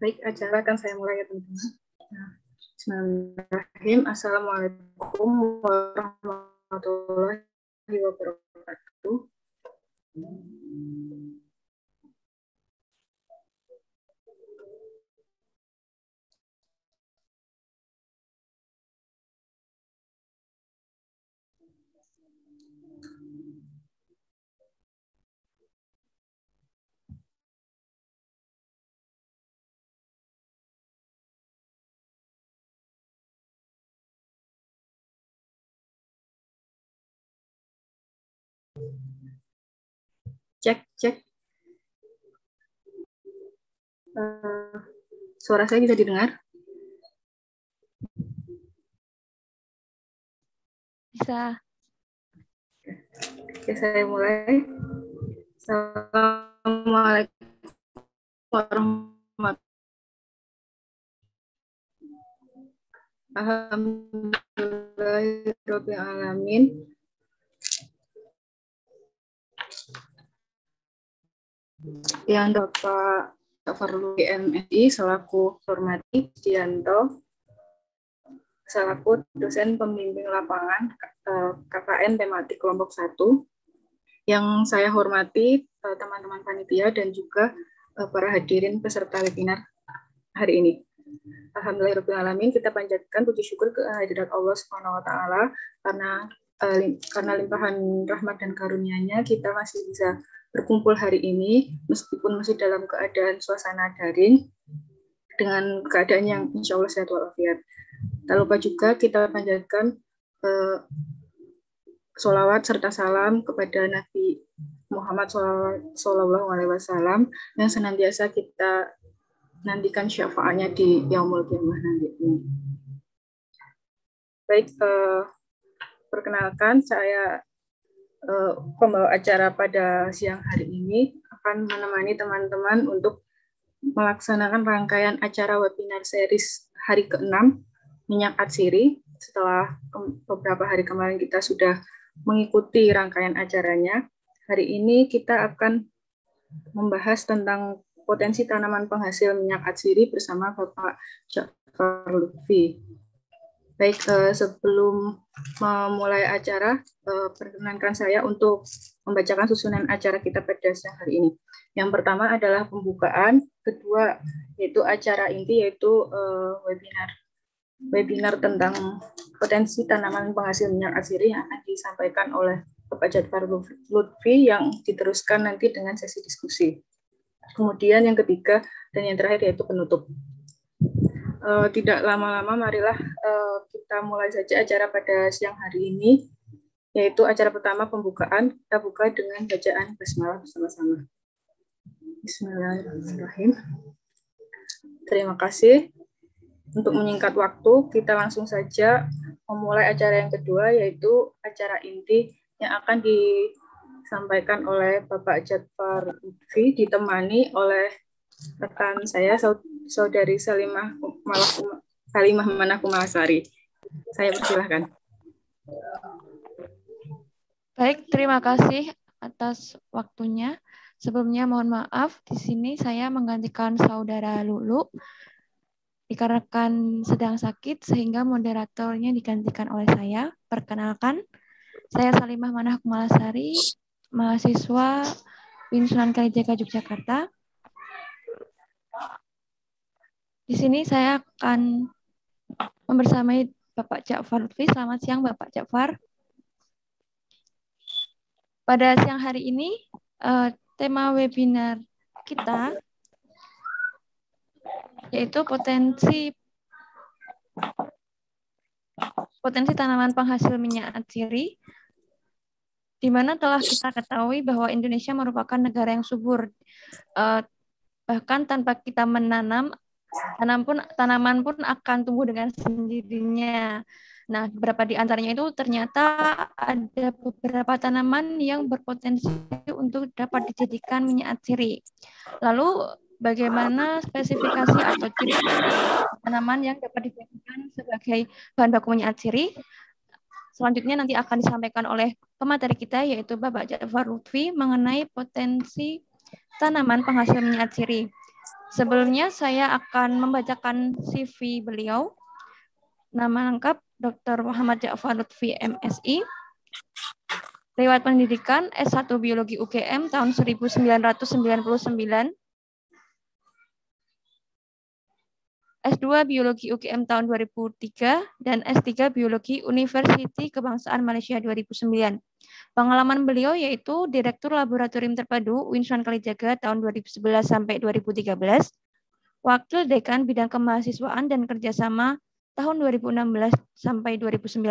Baik, acara akan saya mulai ya teman-teman. Nah, Bismillahirrahmanirrahim. Assalamualaikum warahmatullahi wabarakatuh. Cek, cek. Uh, suara saya bisa didengar? Bisa. Oke, saya mulai. Assalamualaikum warahmatullahi Alhamdulillahirrahmanirrahim. Yang Bapak Farlu MSI selaku hormati Dianto selaku dosen pembimbing lapangan eh, KKN tematik kelompok 1 yang saya hormati eh, teman-teman panitia dan juga eh, para hadirin peserta webinar hari ini. Alhamdulillahirrahmanirrahim, kita panjatkan puji syukur kehadirat Allah Subhanahu wa taala karena Eh, karena limpahan rahmat dan karunia-Nya kita masih bisa berkumpul hari ini meskipun masih dalam keadaan suasana daring dengan keadaan yang insya Allah sehat walafiat. Tak lupa juga kita panjatkan eh, solawat serta salam kepada Nabi Muhammad Sallallahu Alaihi Wasallam yang senantiasa kita nantikan syafaatnya di Yaumul Kiamah nanti. Baik, eh, perkenalkan saya uh, pembawa acara pada siang hari ini akan menemani teman-teman untuk melaksanakan rangkaian acara webinar series hari ke-6 Minyak Atsiri. Setelah beberapa hari kemarin kita sudah mengikuti rangkaian acaranya, hari ini kita akan membahas tentang potensi tanaman penghasil minyak atsiri bersama Bapak Jafar Lutfi. Baik, eh, sebelum memulai acara, eh, perkenankan saya untuk membacakan susunan acara kita pada siang hari ini. Yang pertama adalah pembukaan, kedua yaitu acara inti yaitu eh, webinar webinar tentang potensi tanaman penghasil minyak asiri yang akan disampaikan oleh Bapak Jadwar Lutfi yang diteruskan nanti dengan sesi diskusi. Kemudian yang ketiga dan yang terakhir yaitu penutup uh, tidak lama-lama marilah uh, kita mulai saja acara pada siang hari ini, yaitu acara pertama pembukaan. Kita buka dengan bacaan basmalah bersama-sama. Bismillahirrahmanirrahim. Terima kasih. Untuk menyingkat waktu, kita langsung saja memulai acara yang kedua, yaitu acara inti yang akan disampaikan oleh Bapak Jadfar Ufi ditemani oleh rekan saya saudari Salimah malah Salimah Kumalasari. Saya persilahkan. Baik, terima kasih atas waktunya. Sebelumnya mohon maaf, di sini saya menggantikan saudara Lulu dikarenakan sedang sakit sehingga moderatornya digantikan oleh saya. Perkenalkan, saya Salimah Manah Kumalasari, mahasiswa Win Kerja Kalijaga Yogyakarta. Di sini saya akan membersamai Bapak Ja'far Lutfi. Selamat siang Bapak Ja'far. Pada siang hari ini, uh, tema webinar kita yaitu potensi potensi tanaman penghasil minyak atsiri di mana telah kita ketahui bahwa Indonesia merupakan negara yang subur. Uh, bahkan tanpa kita menanam tanam pun tanaman pun akan tumbuh dengan sendirinya. Nah, beberapa di antaranya itu ternyata ada beberapa tanaman yang berpotensi untuk dapat dijadikan minyak atsiri. Lalu bagaimana spesifikasi atau ciri tanaman yang dapat dijadikan sebagai bahan baku minyak atsiri? Selanjutnya nanti akan disampaikan oleh pemateri kita yaitu Bapak Jafar Lutfi mengenai potensi tanaman penghasil minyak atsiri. Sebelumnya saya akan membacakan CV beliau. Nama lengkap Dr. Muhammad Ja'far Lutfi MSI. Lewat pendidikan S1 Biologi UGM tahun 1999. S2 Biologi UGM tahun 2003 dan S3 Biologi Universiti Kebangsaan Malaysia 2009. Pengalaman beliau yaitu Direktur Laboratorium Terpadu Winson Kalijaga tahun 2011 sampai 2013, Wakil Dekan Bidang Kemahasiswaan dan Kerjasama tahun 2016 sampai 2019.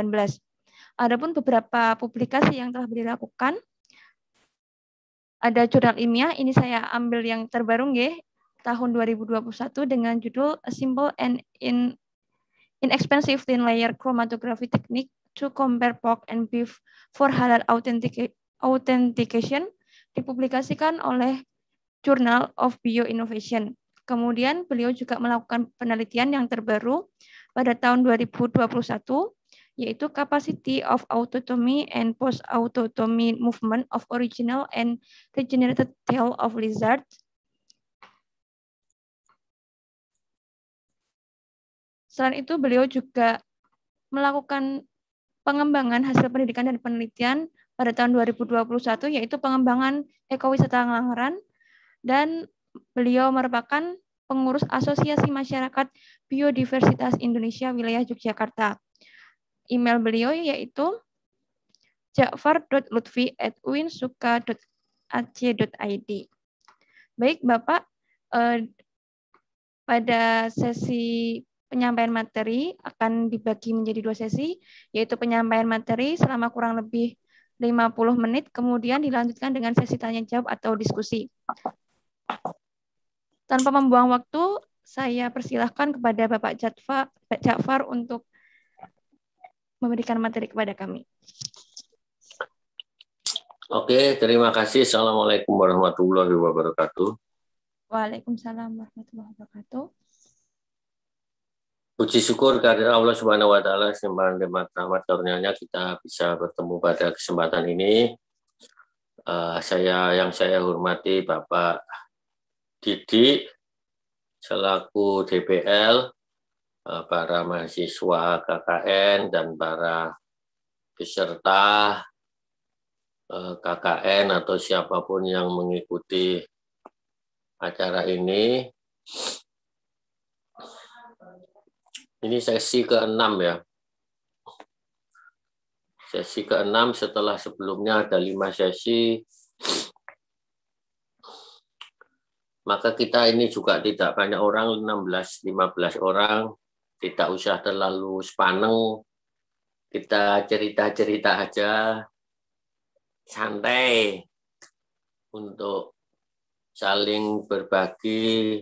Adapun beberapa publikasi yang telah beliau lakukan, ada jurnal ilmiah, ini saya ambil yang terbaru nggih, tahun 2021 dengan judul A Simple and in Inexpensive Thin Layer Chromatography Technique to compare pork and beef for halal authentic authentication dipublikasikan oleh Journal of Bioinnovation. Kemudian beliau juga melakukan penelitian yang terbaru pada tahun 2021 yaitu capacity of autotomy and post autotomy movement of original and regenerated tail of lizard. Selain itu beliau juga melakukan pengembangan hasil pendidikan dan penelitian pada tahun 2021 yaitu pengembangan ekowisata Langran dan beliau merupakan pengurus Asosiasi Masyarakat Biodiversitas Indonesia Wilayah Yogyakarta. Email beliau yaitu jakfar.lutfi@win.suka.ac.id Baik, Bapak, eh, pada sesi penyampaian materi akan dibagi menjadi dua sesi, yaitu penyampaian materi selama kurang lebih 50 menit, kemudian dilanjutkan dengan sesi tanya jawab atau diskusi. Tanpa membuang waktu, saya persilahkan kepada Bapak Jafar untuk memberikan materi kepada kami. Oke, terima kasih. Assalamualaikum warahmatullahi wabarakatuh. Waalaikumsalam warahmatullahi wabarakatuh. Puji syukur kepada Allah Subhanahu wa taala sempadan rahmat karunia-Nya kita bisa bertemu pada kesempatan ini. Uh, saya yang saya hormati Bapak Didi selaku DPL uh, eh, para mahasiswa KKN dan para peserta uh, eh, KKN atau siapapun yang mengikuti acara ini ini sesi ke-6 ya. Sesi ke-6 setelah sebelumnya ada 5 sesi. Maka kita ini juga tidak banyak orang, 16-15 orang. Tidak usah terlalu sepaneng. Kita cerita-cerita aja. Santai. Untuk saling berbagi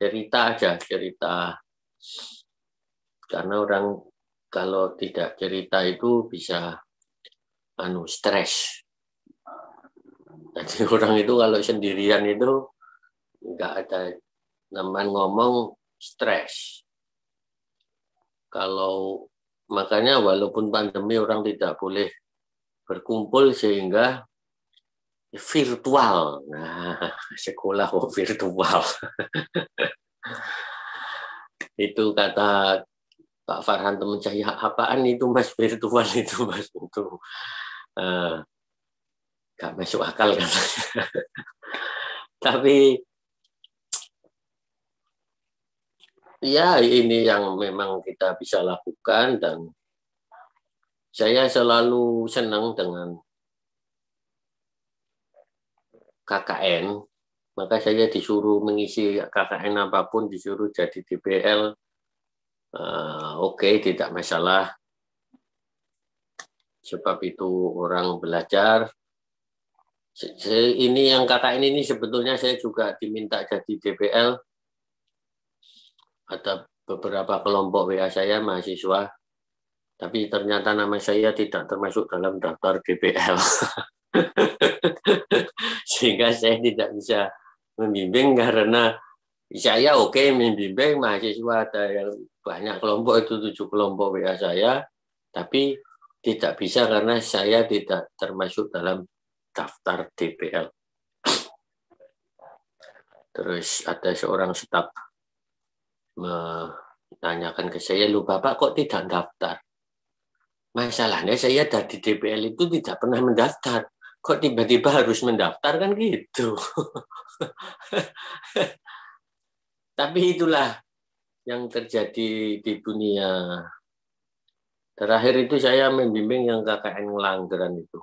cerita aja cerita karena orang kalau tidak cerita itu bisa anu stres jadi orang itu kalau sendirian itu nggak ada teman ngomong stres kalau makanya walaupun pandemi orang tidak boleh berkumpul sehingga virtual. Nah, sekolah virtual. itu kata Pak Farhan teman saya apaan itu mas virtual itu mas itu uh, eh, gak masuk akal kan tapi ya ini yang memang kita bisa lakukan dan saya selalu senang dengan KKN maka saya disuruh mengisi KKN apapun disuruh jadi DPL Eh, oke okay, tidak masalah sebab itu orang belajar ini yang kata ini ini sebetulnya saya juga diminta jadi DPL ada beberapa kelompok WA saya mahasiswa tapi ternyata nama saya tidak termasuk dalam daftar DPL sehingga saya tidak bisa membimbing karena saya oke okay membimbing mahasiswa ada yang banyak kelompok itu tujuh kelompok WA saya, tapi tidak bisa karena saya tidak termasuk dalam daftar DPL. Terus ada seorang staf menanyakan ke saya, lu bapak kok tidak daftar? Masalahnya saya dari DPL itu tidak pernah mendaftar. Kok tiba-tiba harus mendaftar kan gitu. Tapi itulah yang terjadi di dunia. Terakhir itu saya membimbing yang KKN Langgeran itu.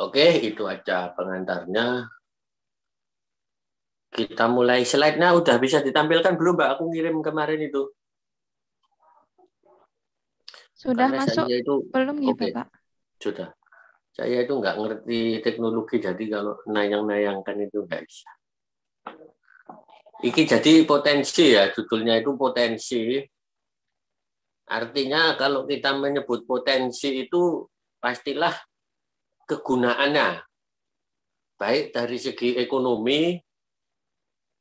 Oke, itu aja pengantarnya. Kita mulai slide-nya udah bisa ditampilkan belum Mbak? Aku ngirim kemarin itu. Sudah Karena masuk itu, belum ya okay, Pak? Sudah. Saya itu nggak ngerti teknologi, jadi kalau nayang-nayangkan itu nggak bisa. Iki jadi potensi ya, judulnya itu potensi. Artinya kalau kita menyebut potensi itu pastilah kegunaannya. Baik dari segi ekonomi,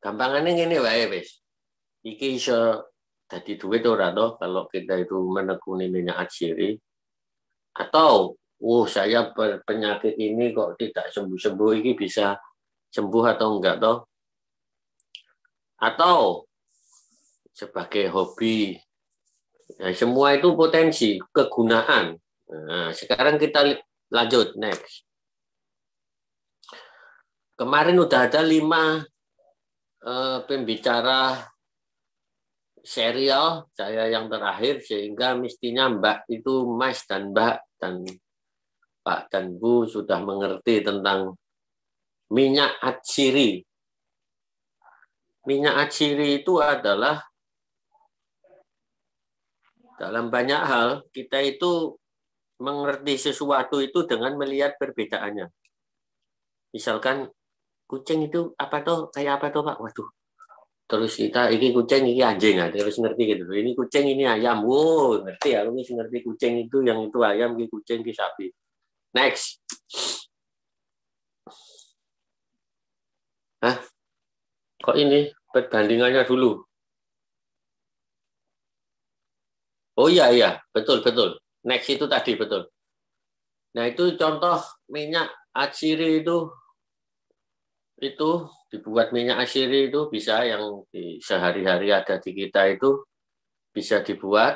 gampangannya ini wae wis. Iki bisa dadi duit ora toh kalau kita itu menekuni minyak atsiri. Atau, oh saya penyakit ini kok tidak sembuh-sembuh, ini bisa sembuh atau enggak toh atau sebagai hobi. Nah, semua itu potensi, kegunaan. Nah, sekarang kita lanjut next. Kemarin udah ada lima eh, pembicara serial saya yang terakhir sehingga mestinya Mbak itu Mas dan Mbak dan Pak dan Bu sudah mengerti tentang minyak atsiri minyak aciri itu adalah dalam banyak hal kita itu mengerti sesuatu itu dengan melihat perbedaannya. Misalkan kucing itu apa tuh kayak apa tuh Pak? Waduh. Terus kita ini kucing ini anjing terus nah, ngerti gitu. Ini kucing ini ayam. Wow, ngerti ya. Lu ngerti kucing itu yang itu ayam, ini kucing ini sapi. Next. Hah? Kok ini? perbandingannya dulu. Oh iya iya, betul betul. Next itu tadi betul. Nah, itu contoh minyak asiri itu itu dibuat minyak asiri itu bisa yang di sehari-hari ada di kita itu bisa dibuat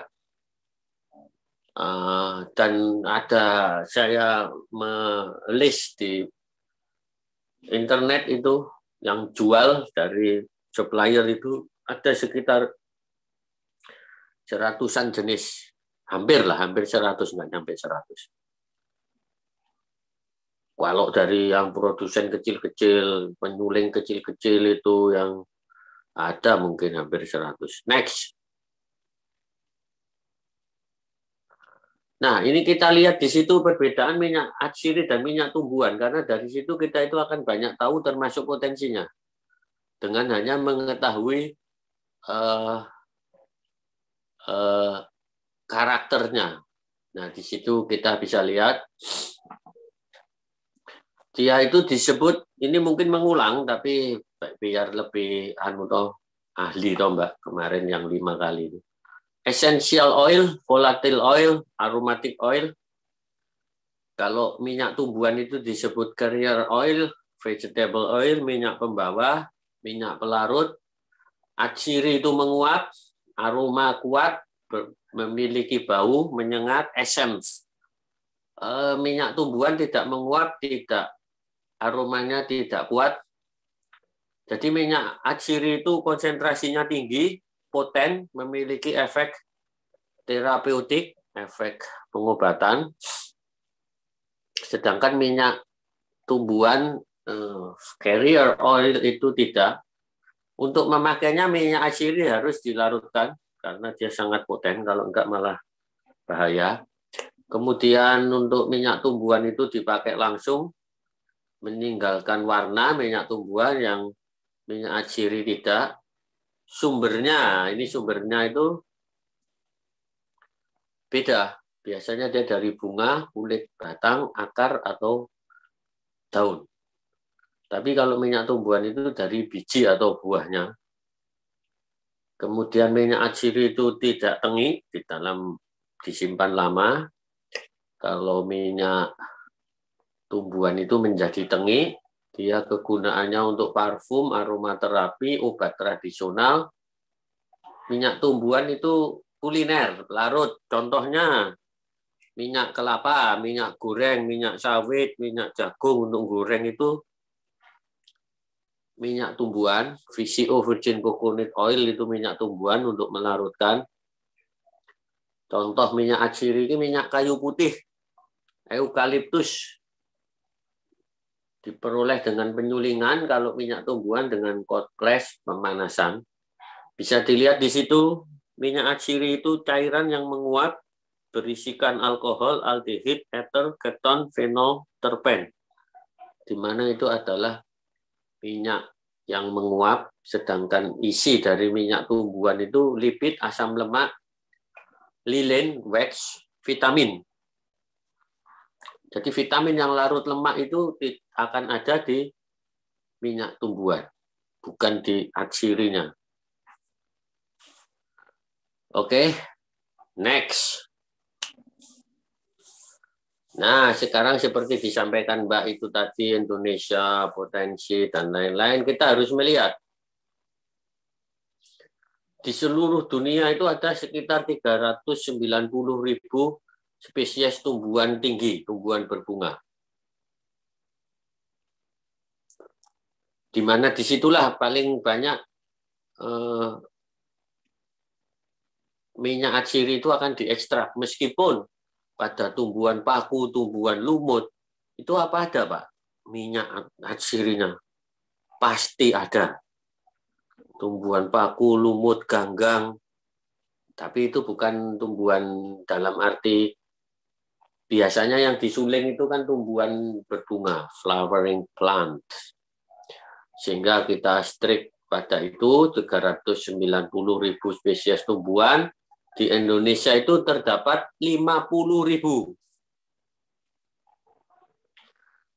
ah, dan ada saya melis di internet itu yang jual dari supplier itu ada sekitar seratusan jenis hampir lah hampir seratus nggak sampai seratus kalau dari yang produsen kecil-kecil penyuling kecil-kecil itu yang ada mungkin hampir seratus next Nah, ini kita lihat di situ perbedaan minyak atsiri dan minyak tumbuhan karena dari situ kita itu akan banyak tahu termasuk potensinya dengan hanya mengetahui uh, uh, karakternya. Nah, di situ kita bisa lihat dia itu disebut ini mungkin mengulang tapi biar lebih anu toh ahli toh Mbak kemarin yang lima kali itu. Essential oil, volatile oil, aromatic oil. Kalau minyak tumbuhan itu disebut carrier oil, vegetable oil, minyak pembawa, minyak pelarut, aciri itu menguap, aroma kuat, memiliki bau, menyengat, essence. E, minyak tumbuhan tidak menguap, tidak aromanya tidak kuat. Jadi minyak aciri itu konsentrasinya tinggi, poten, memiliki efek terapeutik, efek pengobatan. Sedangkan minyak tumbuhan Eh, carrier oil itu tidak. Untuk memakainya minyak asiri harus dilarutkan karena dia sangat poten, kalau enggak malah bahaya. Kemudian untuk minyak tumbuhan itu dipakai langsung, meninggalkan warna minyak tumbuhan yang minyak asiri tidak. Sumbernya, ini sumbernya itu beda. Biasanya dia dari bunga, kulit, batang, akar, atau daun tapi kalau minyak tumbuhan itu dari biji atau buahnya. Kemudian minyak atsiri itu tidak tengi di dalam disimpan lama. Kalau minyak tumbuhan itu menjadi tengi, dia kegunaannya untuk parfum, aromaterapi, obat tradisional. Minyak tumbuhan itu kuliner, larut. Contohnya minyak kelapa, minyak goreng, minyak sawit, minyak jagung untuk goreng itu minyak tumbuhan, VCO oh, virgin coconut oil itu minyak tumbuhan untuk melarutkan. Contoh minyak atsiri ini minyak kayu putih, eukaliptus. Diperoleh dengan penyulingan kalau minyak tumbuhan dengan kotles pemanasan. Bisa dilihat di situ minyak atsiri itu cairan yang menguap berisikan alkohol, aldehid, eter, keton, fenol, terpen. Di mana itu adalah minyak yang menguap, sedangkan isi dari minyak tumbuhan itu lipid, asam lemak, lilin, wax, vitamin. Jadi vitamin yang larut lemak itu akan ada di minyak tumbuhan, bukan di aksirinya. Oke, okay. next. Nah, sekarang seperti disampaikan Mbak itu tadi, Indonesia, potensi, dan lain-lain, kita harus melihat. Di seluruh dunia itu ada sekitar 390 ribu spesies tumbuhan tinggi, tumbuhan berbunga. Di mana disitulah paling banyak eh, minyak atsiri itu akan diekstrak, meskipun pada tumbuhan paku, tumbuhan lumut, itu apa ada, Pak? Minyak atsirina. Pasti ada. Tumbuhan paku, lumut, ganggang. Tapi itu bukan tumbuhan dalam arti biasanya yang disuling itu kan tumbuhan berbunga, flowering plant. Sehingga kita strik pada itu 390 ribu spesies tumbuhan, di Indonesia itu terdapat 50 ribu.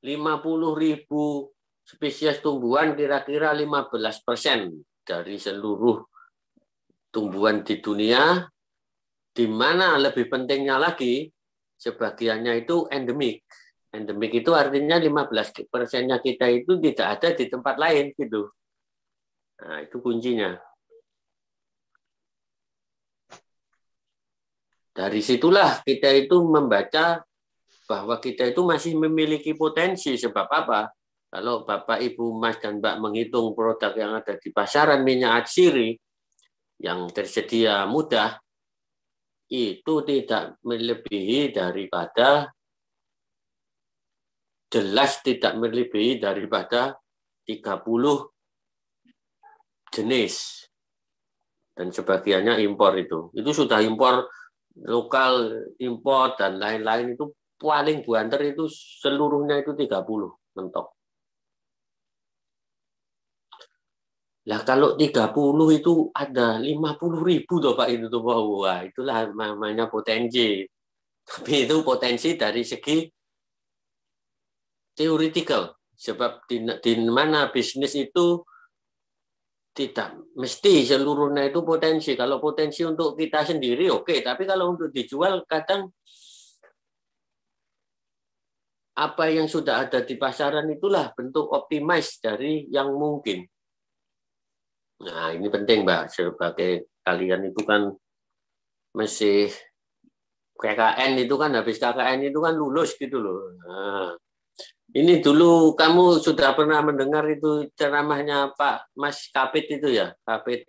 50 ribu spesies tumbuhan kira-kira 15 persen dari seluruh tumbuhan di dunia, di mana lebih pentingnya lagi, sebagiannya itu endemik. Endemik itu artinya 15 persennya kita itu tidak ada di tempat lain gitu. Nah, itu kuncinya. Dari situlah kita itu membaca bahwa kita itu masih memiliki potensi sebab apa? Kalau Bapak, Ibu, Mas, dan Mbak menghitung produk yang ada di pasaran minyak atsiri yang tersedia mudah, itu tidak melebihi daripada jelas tidak melebihi daripada 30 jenis dan sebagiannya impor itu. Itu sudah impor lokal impor dan lain-lain itu paling buanter itu seluruhnya itu 30 mentok. Lah kalau 30 itu ada 50 ribu tuh Pak itu tuh Wah, itulah namanya potensi. Tapi itu potensi dari segi teoritikal. Sebab di, di mana bisnis itu tidak mesti seluruhnya itu potensi. Kalau potensi untuk kita sendiri oke, okay. tapi kalau untuk dijual kadang apa yang sudah ada di pasaran itulah bentuk optimize dari yang mungkin. Nah, ini penting, Mbak. Sebagai kalian itu kan masih KKN itu kan habis KKN itu kan lulus gitu loh. Nah, ini dulu kamu sudah pernah mendengar itu ceramahnya Pak Mas Kapit itu ya, Kapit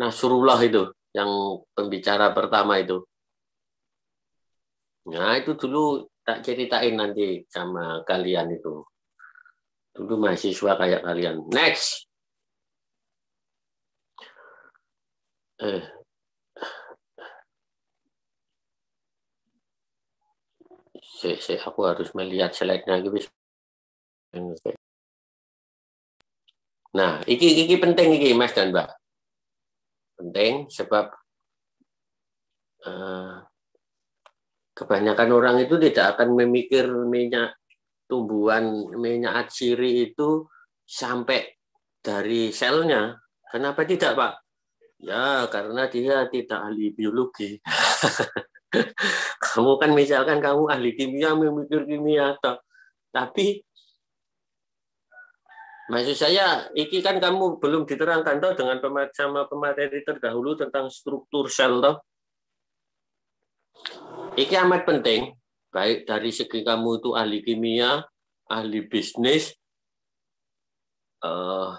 Nasrullah itu yang pembicara pertama itu. Nah itu dulu tak ceritain nanti sama kalian itu. Dulu mahasiswa kayak kalian. Next. Eh. si, si, aku harus melihat slide-nya gitu. Nah, iki iki penting iki Mas dan Mbak. Penting sebab uh, kebanyakan orang itu tidak akan memikir minyak tumbuhan minyak atsiri itu sampai dari selnya. Kenapa tidak, Pak? Ya, karena dia tidak ahli biologi. kamu kan misalkan kamu ahli kimia memikir kimia tapi maksud saya iki kan kamu belum diterangkan toh dengan sama pemateri terdahulu tentang struktur sel toh iki amat penting baik dari segi kamu itu ahli kimia ahli bisnis eh,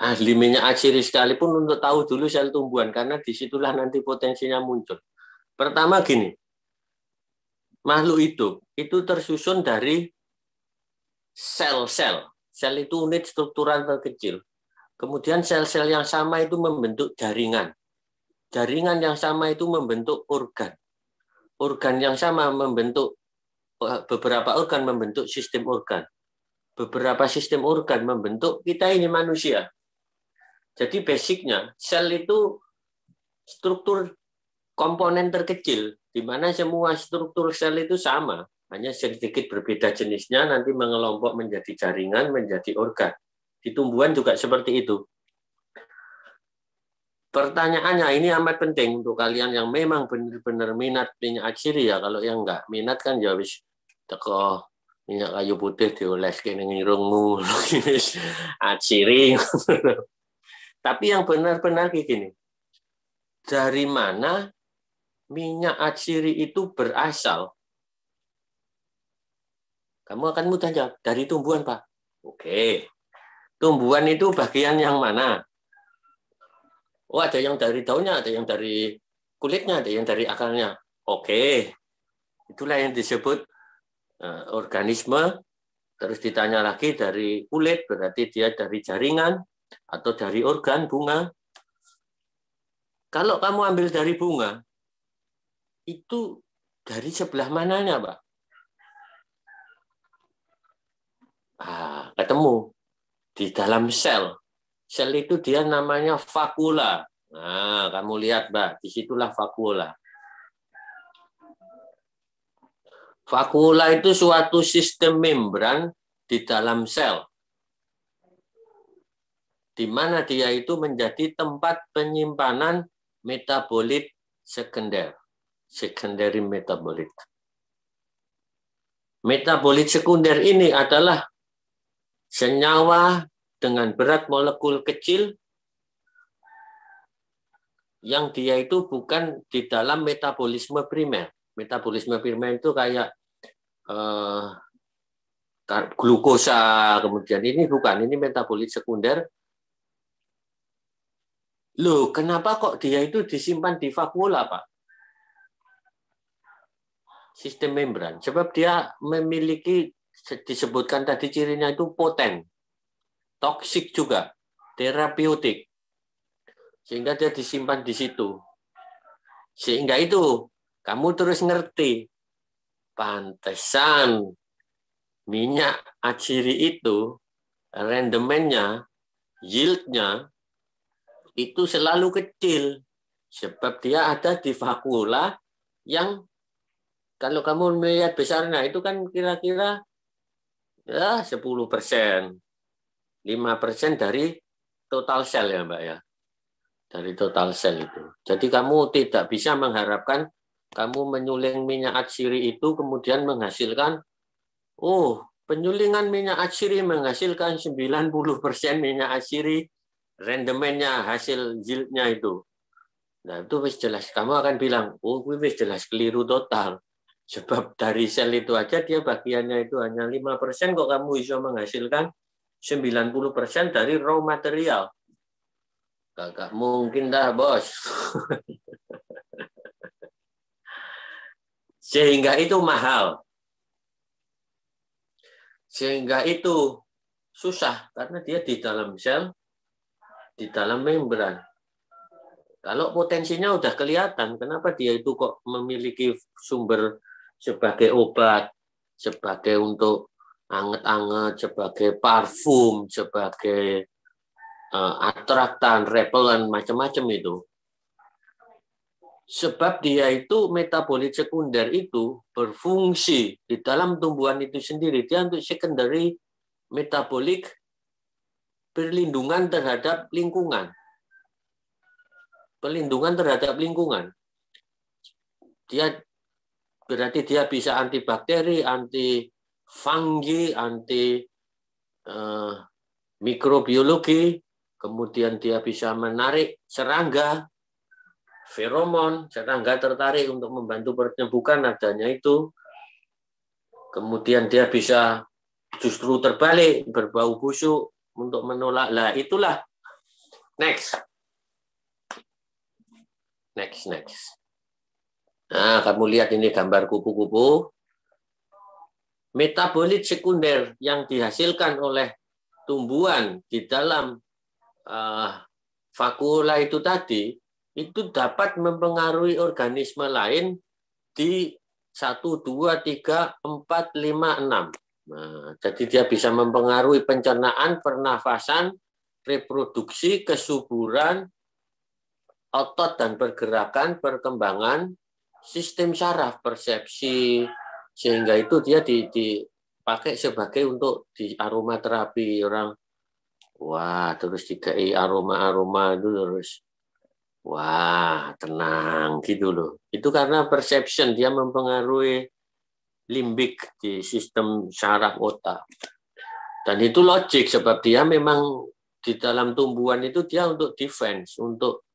ahli minyak aciri sekalipun untuk tahu dulu sel tumbuhan karena disitulah nanti potensinya muncul Pertama gini, makhluk hidup itu tersusun dari sel-sel. Sel itu unit struktural terkecil. Kemudian sel-sel yang sama itu membentuk jaringan. Jaringan yang sama itu membentuk organ. Organ yang sama membentuk eh, beberapa organ membentuk sistem organ. Beberapa sistem organ membentuk kita ini manusia. Jadi basicnya sel itu struktur komponen terkecil di mana semua struktur sel itu sama, hanya sedikit berbeda jenisnya nanti mengelompok menjadi jaringan, menjadi organ. Di tumbuhan juga seperti itu. Pertanyaannya ini amat penting untuk kalian yang memang benar-benar minat minyak aksiri ya. Kalau yang enggak minat kan ya wis teko minyak kayu putih dioles kene ngirungmu aksiri. Tapi yang benar-benar kayak gini. Dari mana minyak atsiri itu berasal? Kamu akan mudah jawab, dari tumbuhan, Pak. Oke. Tumbuhan itu bagian yang mana? Oh, ada yang dari daunnya, ada yang dari kulitnya, ada yang dari akarnya. Oke. Itulah yang disebut eh, organisme. Terus ditanya lagi dari kulit, berarti dia dari jaringan atau dari organ bunga. Kalau kamu ambil dari bunga, itu dari sebelah mananya, Pak? Ah, ketemu di dalam sel. Sel itu dia namanya vakula. Nah, kamu lihat, Pak, disitulah vakula. Vakula itu suatu sistem membran di dalam sel. Di mana dia itu menjadi tempat penyimpanan metabolit sekunder secondary metabolic. Metabolit sekunder ini adalah senyawa dengan berat molekul kecil yang dia itu bukan di dalam metabolisme primer. Metabolisme primer itu kayak eh, glukosa, kemudian ini bukan, ini metabolit sekunder. Loh, kenapa kok dia itu disimpan di vakuola, Pak? sistem membran sebab dia memiliki disebutkan tadi cirinya itu poten, toksik juga, terapeutik. Sehingga dia disimpan di situ. Sehingga itu kamu terus ngerti pantesan minyak aciri itu rendemennya, yieldnya itu selalu kecil sebab dia ada di fakula yang kalau kamu melihat besarnya itu kan kira-kira ya 10 persen, 5 persen dari total sel ya Mbak ya, dari total sel itu. Jadi kamu tidak bisa mengharapkan kamu menyuling minyak atsiri itu kemudian menghasilkan, oh penyulingan minyak atsiri menghasilkan 90 persen minyak atsiri rendemennya hasil jilidnya itu. Nah itu wis jelas kamu akan bilang, oh wis jelas keliru total Sebab dari sel itu aja dia bagiannya itu hanya 5% kok kamu bisa menghasilkan 90% dari raw material. Kagak mungkin dah, Bos. Sehingga itu mahal. Sehingga itu susah karena dia di dalam sel, di dalam membran. Kalau potensinya udah kelihatan, kenapa dia itu kok memiliki sumber sebagai obat, sebagai untuk anget-anget, sebagai parfum, sebagai uh, eh, atraktan, repelan macam-macam itu. Sebab dia itu metabolit sekunder itu berfungsi di dalam tumbuhan itu sendiri. Dia untuk secondary metabolik perlindungan terhadap lingkungan. Perlindungan terhadap lingkungan. Dia Berarti dia bisa antibakteri, anti fungi, anti eh, mikrobiologi, kemudian dia bisa menarik serangga, feromon, serangga tertarik untuk membantu penyembuhan adanya itu. Kemudian dia bisa justru terbalik, berbau busuk untuk menolak. Lah itulah. Next. Next, next. Nah, kamu lihat ini gambar kupu-kupu. Metabolit sekunder yang dihasilkan oleh tumbuhan di dalam uh, vakula itu tadi itu dapat mempengaruhi organisme lain di 1, 2, 3, 4, 5, 6. Nah, jadi dia bisa mempengaruhi pencernaan, pernafasan, reproduksi, kesuburan, otot dan pergerakan, perkembangan, sistem saraf persepsi sehingga itu dia dipakai sebagai untuk di aroma terapi orang wah terus i aroma-aroma itu terus wah tenang gitu loh itu karena perception dia mempengaruhi limbik di sistem saraf otak dan itu logik sebab dia memang di dalam tumbuhan itu dia untuk defense untuk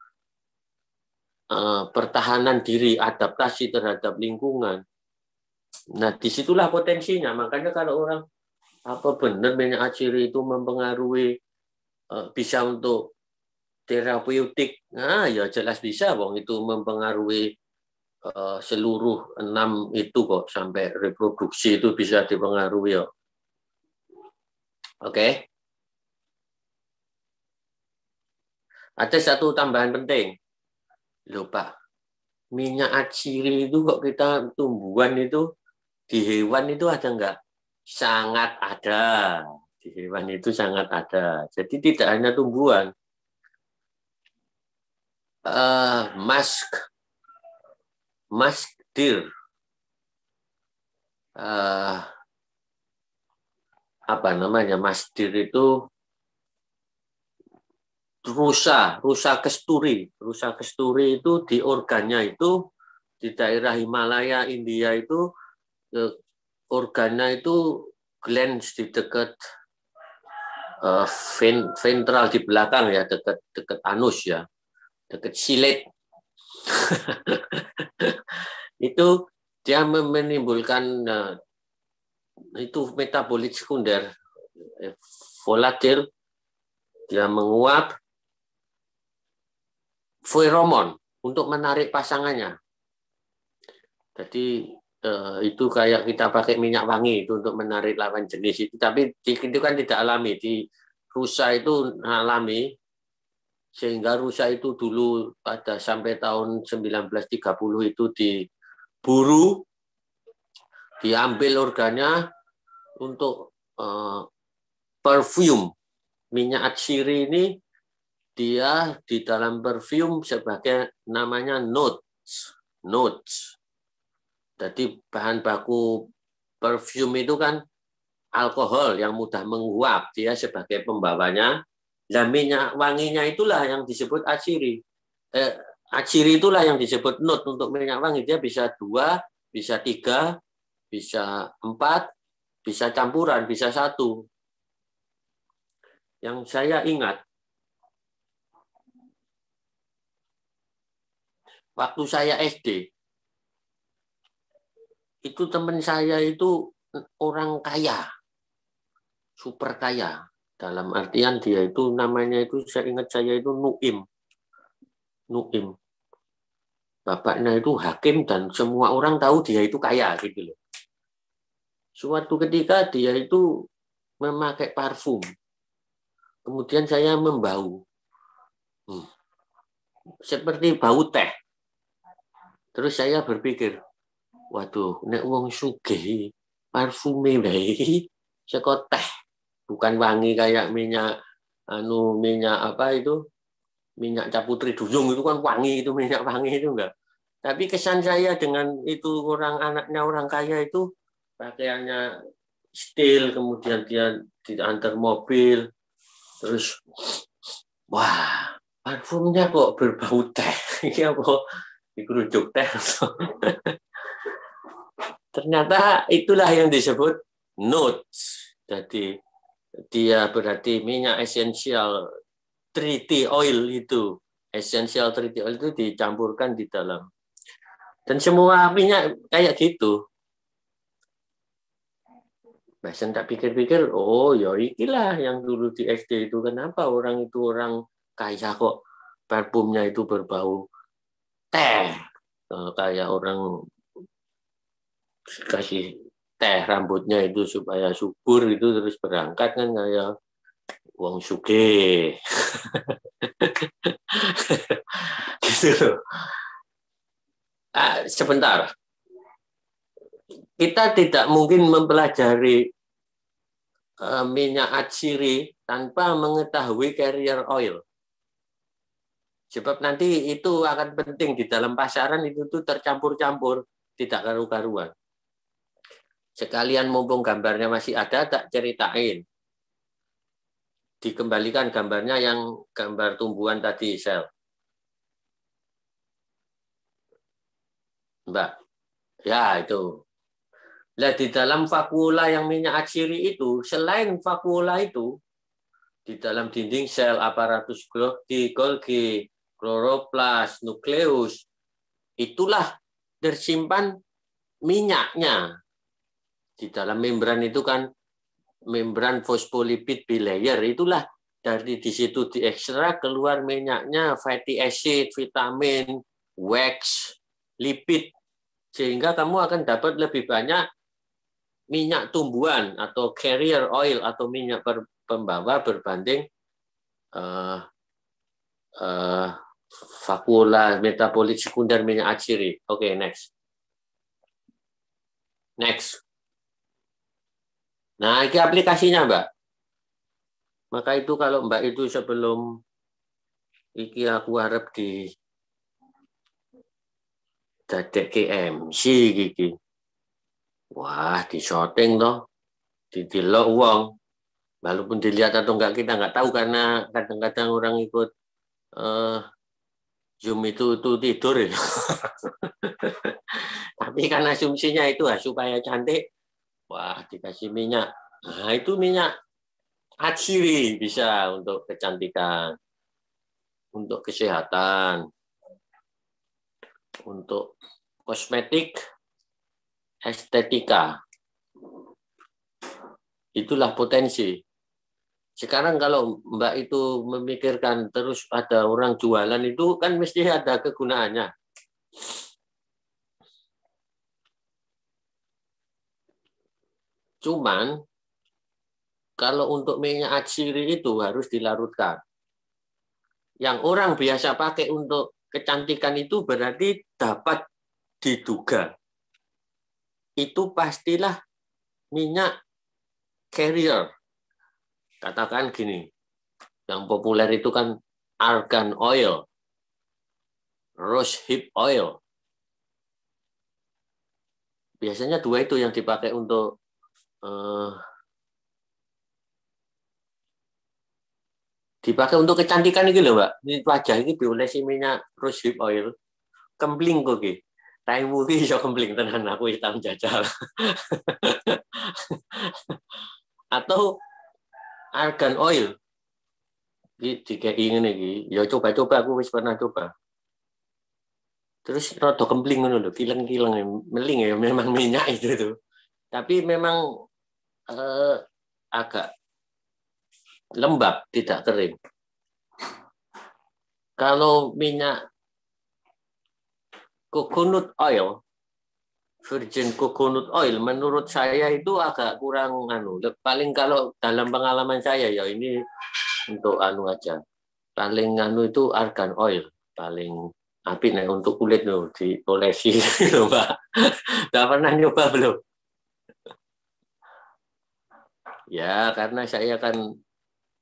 Eh, pertahanan diri, adaptasi terhadap lingkungan. Nah, disitulah potensinya. Makanya kalau orang apa benar minyak aciri itu mempengaruhi eh, bisa untuk terapeutik, nah ya jelas bisa, wong itu mempengaruhi eh, seluruh enam itu kok sampai reproduksi itu bisa dipengaruhi ya. Oke. Okay. Ada satu tambahan penting lupa minyak aciri itu kok kita tumbuhan itu di hewan itu ada enggak? Sangat ada. Di hewan itu sangat ada. Jadi tidak hanya tumbuhan. Uh, mask, mask deer, uh, apa namanya mask deer itu rusa, rusa kesturi. Rusa kesturi itu di organnya itu di daerah Himalaya India itu eh, organnya itu glands di dekat eh, ventral di belakang ya, dekat dekat anus ya, dekat silet. itu dia menimbulkan eh, itu metabolit sekunder volatil dia menguap feromon untuk menarik pasangannya. Jadi eh, itu kayak kita pakai minyak wangi itu untuk menarik lawan jenis itu, tapi itu kan tidak alami di rusa itu alami sehingga rusa itu dulu pada sampai tahun 1930 itu diburu diambil organnya untuk perfume, uh, perfume minyak atsiri ini dia di dalam perfume sebagai namanya notes. Notes. Jadi bahan baku perfume itu kan alkohol yang mudah menguap dia sebagai pembawanya dan minyak wanginya itulah yang disebut aciri eh, aciri itulah yang disebut nut untuk minyak wangi dia bisa dua bisa tiga bisa empat bisa campuran bisa satu yang saya ingat waktu saya SD itu teman saya itu orang kaya super kaya dalam artian dia itu namanya itu saya ingat saya itu Nuim Nuim bapaknya itu hakim dan semua orang tahu dia itu kaya gitu loh suatu ketika dia itu memakai parfum kemudian saya membau hmm. seperti bau teh Terus saya berpikir, waduh, nek wong sugih parfume baik seko teh, bukan wangi kayak minyak anu minyak apa itu minyak caputri duyung itu kan wangi itu minyak wangi itu enggak. Tapi kesan saya dengan itu orang anaknya orang kaya itu pakaiannya steel kemudian dia diantar mobil terus wah parfumnya kok berbau teh ya kok dikerucuk teh Ternyata itulah yang disebut notes. Jadi dia berarti minyak esensial triti oil itu. Esensial triti oil itu dicampurkan di dalam. Dan semua minyak kayak gitu. Bahkan tak pikir-pikir, oh ya ikilah yang dulu di SD itu. Kenapa orang itu orang kaya kok parfumnya itu berbau teh eh, kayak orang kasih teh rambutnya itu supaya subur itu terus berangkat kan kayak uang suke gitu loh. Ah, sebentar kita tidak mungkin mempelajari uh, minyak atsiri tanpa mengetahui carrier oil Sebab nanti itu akan penting di dalam pasaran itu tuh tercampur-campur, tidak karu-karuan. Sekalian mumpung gambarnya masih ada, tak ceritain. Dikembalikan gambarnya yang gambar tumbuhan tadi, sel. Mbak, ya itu. Nah, di dalam vakula yang minyak atsiri itu, selain vakula itu, di dalam dinding sel aparatus Golgi kloroplas, nukleus, itulah tersimpan minyaknya. Di dalam membran itu kan membran fosfolipid bilayer itulah dari di situ diekstrak keluar minyaknya fatty acid, vitamin, wax, lipid sehingga kamu akan dapat lebih banyak minyak tumbuhan atau carrier oil atau minyak pembawa berbanding uh, uh, Fakula metabolik sekunder minyak aciri. Oke, okay, next. Next. Nah, ini aplikasinya, Mbak. Maka itu kalau Mbak itu sebelum iki aku harap di dadek KMC iki. Wah, di shooting toh. Didelok uang. Walaupun dilihat atau enggak kita enggak tahu karena kadang-kadang orang ikut eh uh, Zoom itu itu tidur ya. Tapi karena asumsinya itu ah, supaya cantik, wah dikasih minyak. Nah itu minyak atsiri bisa untuk kecantikan, untuk kesehatan, untuk kosmetik, estetika. Itulah potensi sekarang kalau Mbak itu memikirkan terus ada orang jualan itu kan mesti ada kegunaannya. Cuman kalau untuk minyak atsiri itu harus dilarutkan. Yang orang biasa pakai untuk kecantikan itu berarti dapat diduga. Itu pastilah minyak carrier Katakan gini, yang populer itu kan argan oil, rose hip oil. Biasanya dua itu yang dipakai untuk uh, dipakai untuk kecantikan gitu mbak. Ini wajah ini diolesi minyak rose hip oil. Kempling kok gitu. time movie iso kempling tenan aku hitam jajal. Atau argan oil di tiga ini lagi. ya coba-coba aku wis pernah coba terus rada kempling ngono lho kileng-kileng meling ya memang minyak itu tuh tapi memang eh, agak lembab tidak kering kalau minyak coconut oil virgin coconut oil menurut saya itu agak kurang anu paling kalau dalam pengalaman saya ya ini untuk anu aja paling anu itu argan oil paling api nih untuk kulit loh diolesi coba nggak pernah nyoba belum ya karena saya kan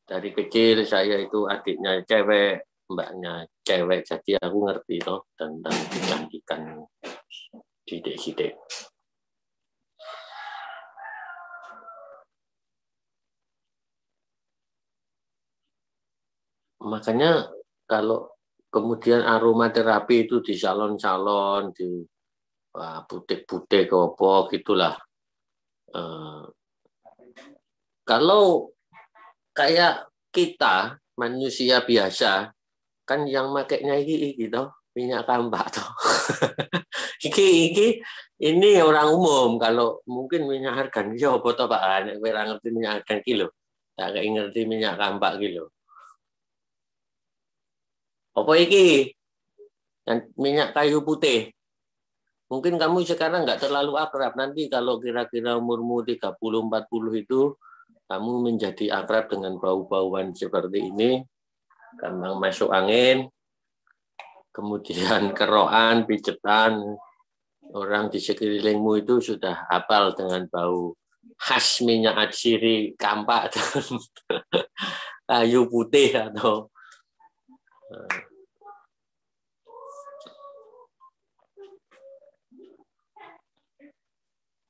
dari kecil saya itu adiknya cewek mbaknya cewek jadi aku ngerti loh tentang kecantikan makanya kalau kemudian aromaterapi itu di salon-salon, di butik-butik, apa gitulah. Uh, kalau kayak kita manusia biasa kan yang makainya ini gitu minyak tambah iki iki ini orang umum kalau mungkin minyak hargan ya apa Pak nek kowe ngerti minyak hargan kilo, tak kayak ngerti minyak kampak kilo. apa iki dan minyak kayu putih mungkin kamu sekarang nggak terlalu akrab nanti kalau kira-kira umurmu 30 40 itu kamu menjadi akrab dengan bau-bauan seperti ini gampang masuk angin kemudian kerohan, pijetan orang di sekelilingmu itu sudah apal dengan bau khas minyak atsiri kampak dan kayu putih atau eh.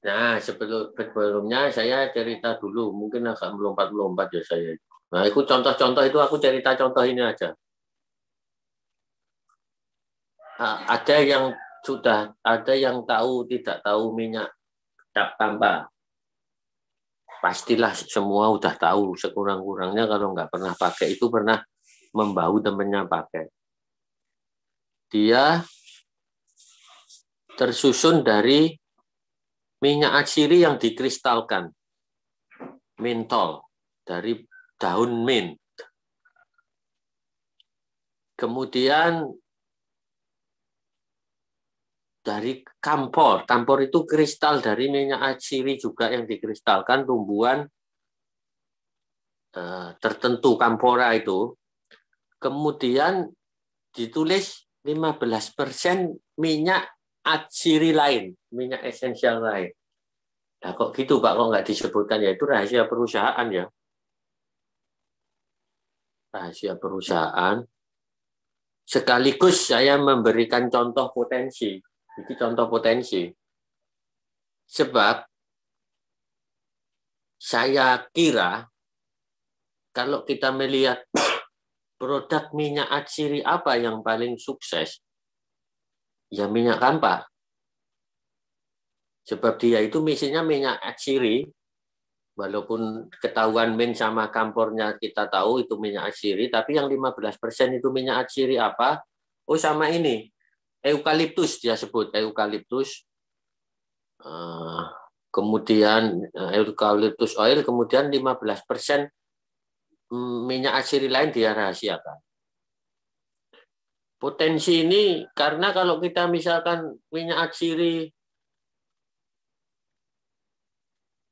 Nah, sebelum sebelumnya saya cerita dulu, mungkin agak melompat lompat ya saya. Nah, itu contoh-contoh itu aku cerita contoh ini aja. Eh, ada yang sudah ada yang tahu tidak tahu minyak tak tambah pastilah semua udah tahu sekurang-kurangnya kalau nggak pernah pakai itu pernah membau temennya pakai dia tersusun dari minyak asiri yang dikristalkan mentol dari daun mint kemudian dari kampor. Kampor itu kristal dari minyak atsiri juga yang dikristalkan tumbuhan eh, tertentu kampora itu. Kemudian ditulis 15% minyak atsiri lain, minyak esensial lain. Nah, kok gitu Pak, kok nggak disebutkan? Ya itu rahasia perusahaan ya. Rahasia perusahaan. Sekaligus saya memberikan contoh potensi itu contoh potensi. Sebab saya kira kalau kita melihat produk minyak atsiri apa yang paling sukses, ya minyak kampa. Sebab dia itu misinya minyak atsiri, walaupun ketahuan min sama kampornya kita tahu itu minyak atsiri, tapi yang 15% itu minyak atsiri apa? Oh sama ini, eukaliptus dia sebut eukaliptus eh, kemudian eh, eukaliptus oil kemudian 15 minyak asiri lain dia rahasiakan potensi ini karena kalau kita misalkan minyak asiri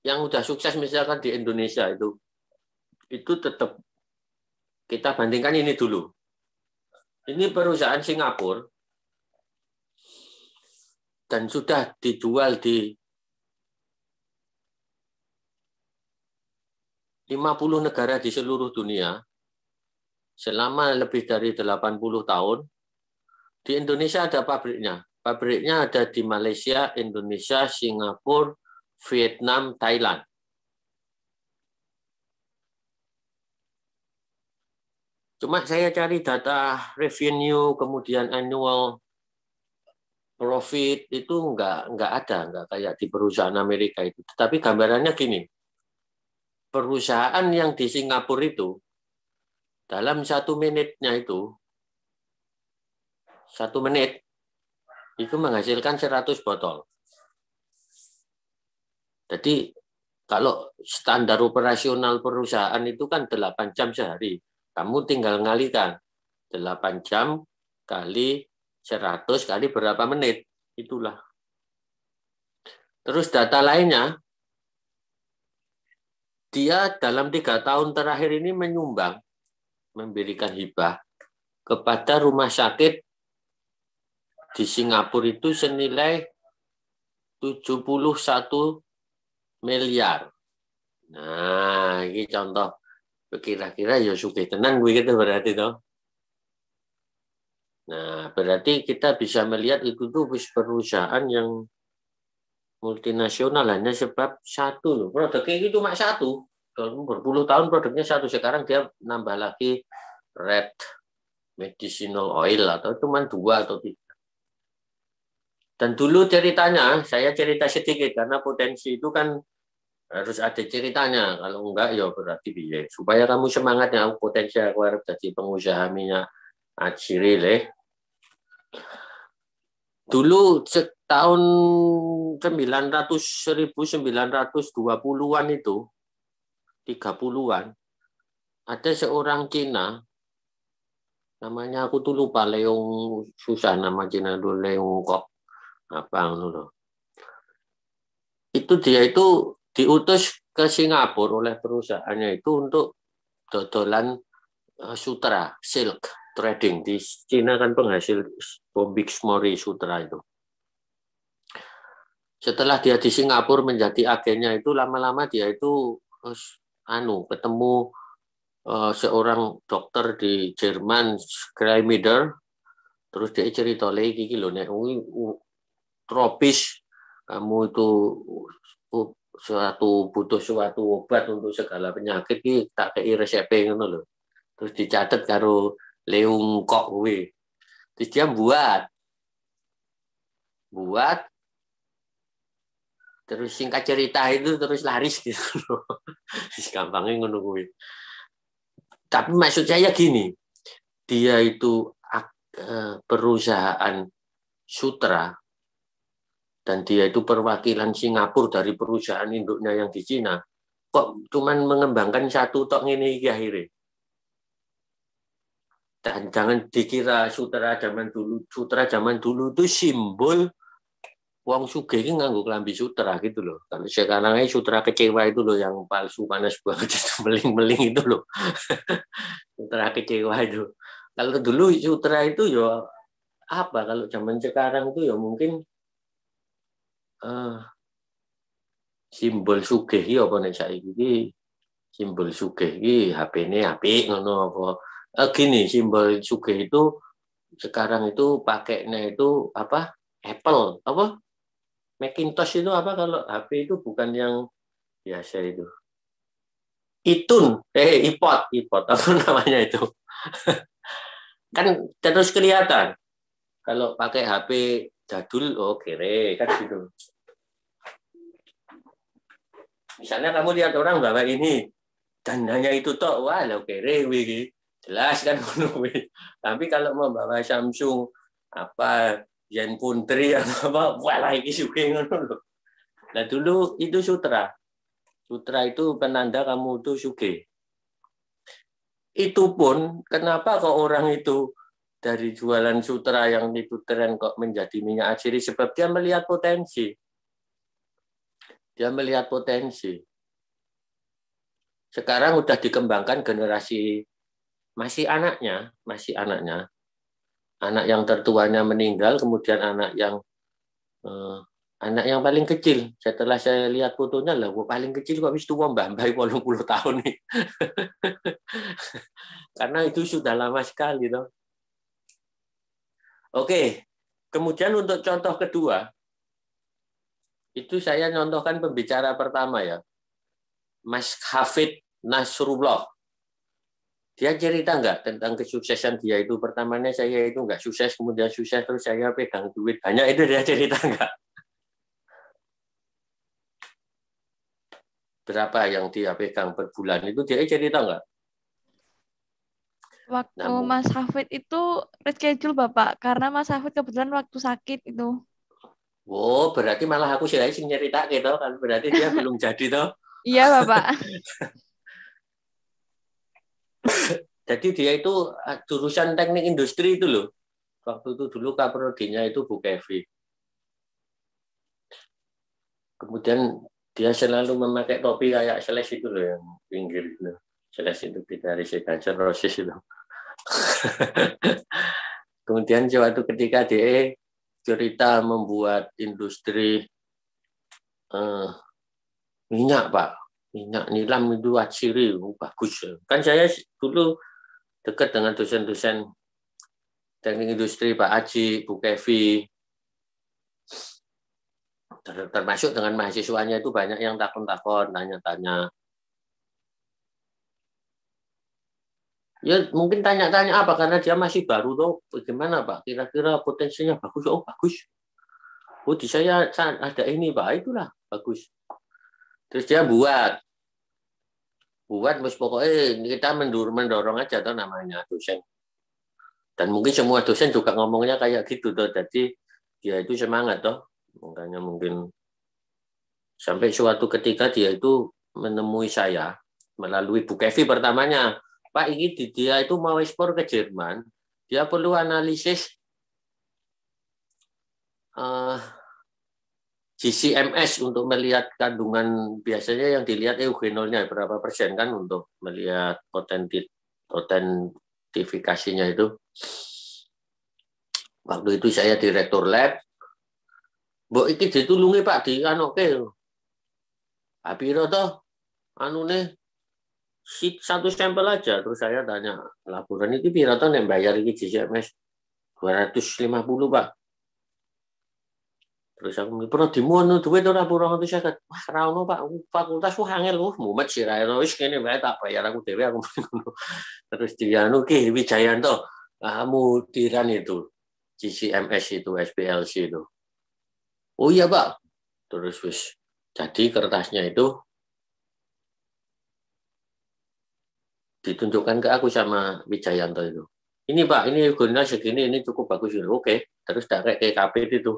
yang sudah sukses misalkan di Indonesia itu itu tetap kita bandingkan ini dulu. Ini perusahaan Singapura dan sudah dijual di 50 negara di seluruh dunia selama lebih dari 80 tahun. Di Indonesia ada pabriknya. Pabriknya ada di Malaysia, Indonesia, Singapura, Vietnam, Thailand. Cuma saya cari data revenue, kemudian annual profit itu nggak nggak ada nggak kayak di perusahaan Amerika itu. Tetapi gambarannya gini, perusahaan yang di Singapura itu dalam satu menitnya itu satu menit itu menghasilkan 100 botol. Jadi kalau standar operasional perusahaan itu kan 8 jam sehari. Kamu tinggal ngalikan 8 jam kali 100 kali berapa menit. Itulah. Terus data lainnya, dia dalam tiga tahun terakhir ini menyumbang, memberikan hibah kepada rumah sakit di Singapura itu senilai 71 miliar. Nah, ini contoh kira-kira ya sudah tenang gue gitu berarti toh. Nah, berarti kita bisa melihat itu tuh perusahaan yang multinasional hanya sebab satu loh. Produknya itu cuma satu. Kalau berpuluh tahun produknya satu, sekarang dia nambah lagi red medicinal oil atau cuma dua atau tiga. Dan dulu ceritanya, saya cerita sedikit karena potensi itu kan harus ada ceritanya. Kalau enggak ya berarti biaya. Supaya kamu semangatnya potensi aku harap jadi pengusaha minyak Aciril eh. Dulu tahun 900 1920-an itu 30-an ada seorang Cina namanya aku tuh lupa Leung susah nama Cina dulu Leung Kok apa dulu itu dia itu diutus ke Singapura oleh perusahaannya itu untuk dodolan eh, sutra silk trading di Cina kan penghasil Mori Sutra itu. Setelah dia di Singapura menjadi agennya itu lama-lama dia itu anu ketemu uh, seorang dokter di Jerman Kreimider terus dia cerita lagi gitu nek tropis kamu itu suatu butuh suatu obat untuk segala penyakit ki tak kei resep ngono lho terus dicatat karo leung kok kuwi. Terus dia buat. Buat terus singkat cerita itu terus laris gitu Gampangnya ngono kuwi. Tapi maksud saya gini, dia itu eh, perusahaan sutra dan dia itu perwakilan Singapura dari perusahaan induknya yang di Cina kok cuman mengembangkan satu tok ini akhirnya dan jangan dikira sutra zaman dulu, sutra zaman dulu itu simbol wong suge ini nganggu kelambi sutera gitu loh. Kalau sekarang ini sutra kecewa itu loh yang palsu panas banget itu meling-meling itu loh. sutra kecewa itu. Kalau dulu sutra itu ya apa kalau zaman sekarang itu ya mungkin uh, simbol suge ya apa saya ini simbol suge ini hp ini HP ngono apa Eh, gini simbol suge itu sekarang itu pakainya itu apa Apple apa Macintosh itu apa kalau HP itu bukan yang biasa itu itun eh ipod ipod apa namanya itu kan terus kelihatan kalau pakai HP jadul oh kere kan gitu misalnya kamu lihat orang bawa ini dan hanya itu toh wah lo kere wih jelas kan tapi kalau membawa Samsung apa Gen Puntri atau apa buat lagi suka ngono loh nah dulu itu sutra sutra itu penanda kamu itu suka itu pun kenapa kok orang itu dari jualan sutra yang itu kok menjadi minyak asiri sebab dia melihat potensi dia melihat potensi sekarang udah dikembangkan generasi masih anaknya, masih anaknya, anak yang tertuanya meninggal, kemudian anak yang eh, anak yang paling kecil. Setelah saya lihat fotonya, lah, gua paling kecil kok habis tua mbak mbak walau puluh tahun nih, karena itu sudah lama sekali dong. Oke, kemudian untuk contoh kedua, itu saya contohkan pembicara pertama ya, Mas Hafid Nasrullah dia cerita nggak tentang kesuksesan dia itu pertamanya saya itu nggak sukses kemudian sukses terus saya pegang duit hanya itu dia cerita nggak? Berapa yang dia pegang per bulan itu dia cerita nggak? Waktu Namun, Mas Hafid itu reschedule Bapak karena Mas Hafid kebetulan waktu sakit itu. Oh, berarti malah aku sih cerita gitu kan berarti dia belum jadi toh. Iya, Bapak. Jadi dia itu eh, jurusan teknik industri itu loh. Waktu itu dulu kaprodinya itu Bu Kevi. Kemudian dia selalu memakai topi kayak seles itu loh yang pinggir itu. Seles itu gitaris Guns Roses itu. Kemudian suatu ketika dia cerita membuat industri eh, minyak Pak. Minyak nilam itu atsiri, oh, bagus. Kan saya dulu dekat dengan dosen-dosen teknik industri Pak Aji, Bu Kevi, termasuk dengan mahasiswanya itu banyak yang takon-takon, tanya-tanya. Ya mungkin tanya-tanya apa karena dia masih baru tuh bagaimana Pak kira-kira potensinya bagus oh bagus oh di saya ada ini Pak itulah bagus terus dia buat buat bos pokoknya kita mendorong, mendorong aja tuh namanya dosen dan mungkin semua dosen juga ngomongnya kayak gitu tuh jadi dia itu semangat toh makanya mungkin sampai suatu ketika dia itu menemui saya melalui Bu Kevi pertamanya Pak ini dia itu mau ekspor ke Jerman dia perlu analisis uh, GCMS untuk melihat kandungan biasanya yang dilihat eugenolnya berapa persen kan untuk melihat otentik otentifikasinya itu. Waktu itu saya direktur lab. Mbok iki ditulungi Pak di anu ke, Apiro anu anune satu sampel aja terus saya tanya laporan ini piro toh nek bayar iki GCMS 250 Pak. Terus aku pernah dimono duit orang pura 250. Wah, ra Pak, fakultas ku angel ku uh, mumet sirahe wis ini wae tak bayar aku dewi aku terus Terus anu ki Wijayanto, kamu tiran itu CCMS itu SPLC itu. Oh iya Pak. Terus wis jadi kertasnya itu ditunjukkan ke aku sama Wijayanto itu. Ini Pak, ini gunanya segini, ini cukup bagus. Oke, terus tak kayak KPD itu.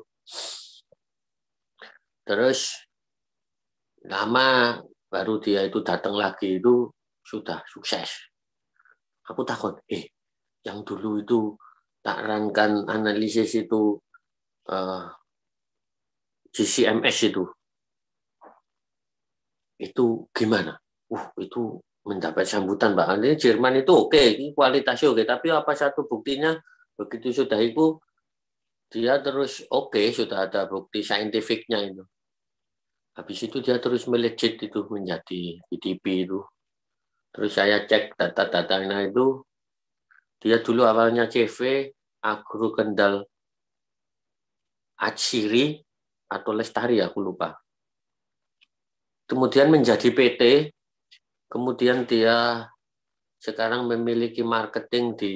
Terus lama baru dia itu datang lagi itu sudah sukses. Aku takut, eh yang dulu itu tak rankan analisis itu uh, eh, GCMS itu itu gimana? Uh, itu mendapat sambutan Pak. ini Jerman itu oke, okay, kualitasnya oke, okay. tapi apa satu buktinya begitu sudah itu dia terus oke okay, sudah ada bukti saintifiknya itu. Habis itu dia terus melejit itu menjadi PDB itu. Terus saya cek data-datanya itu, dia dulu awalnya CV, Agro Kendal Atsiri atau Lestari aku lupa. Kemudian menjadi PT, kemudian dia sekarang memiliki marketing di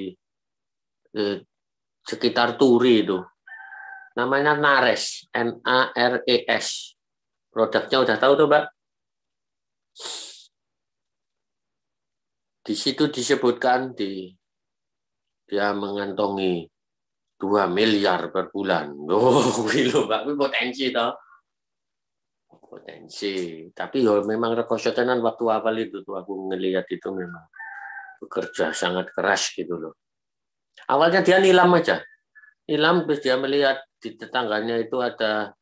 eh, sekitar Turi itu. Namanya Nares, N A R E S. Produknya udah tahu tuh, Pak. Di situ disebutkan di dia mengantongi 2 miliar per bulan. Oh, lho, Pak. potensi toh. Potensi. Tapi yo ya memang rekoso waktu awal itu tuh aku ngelihat itu memang bekerja sangat keras gitu loh. Awalnya dia nilam aja. Nilam terus dia melihat di tetangganya itu ada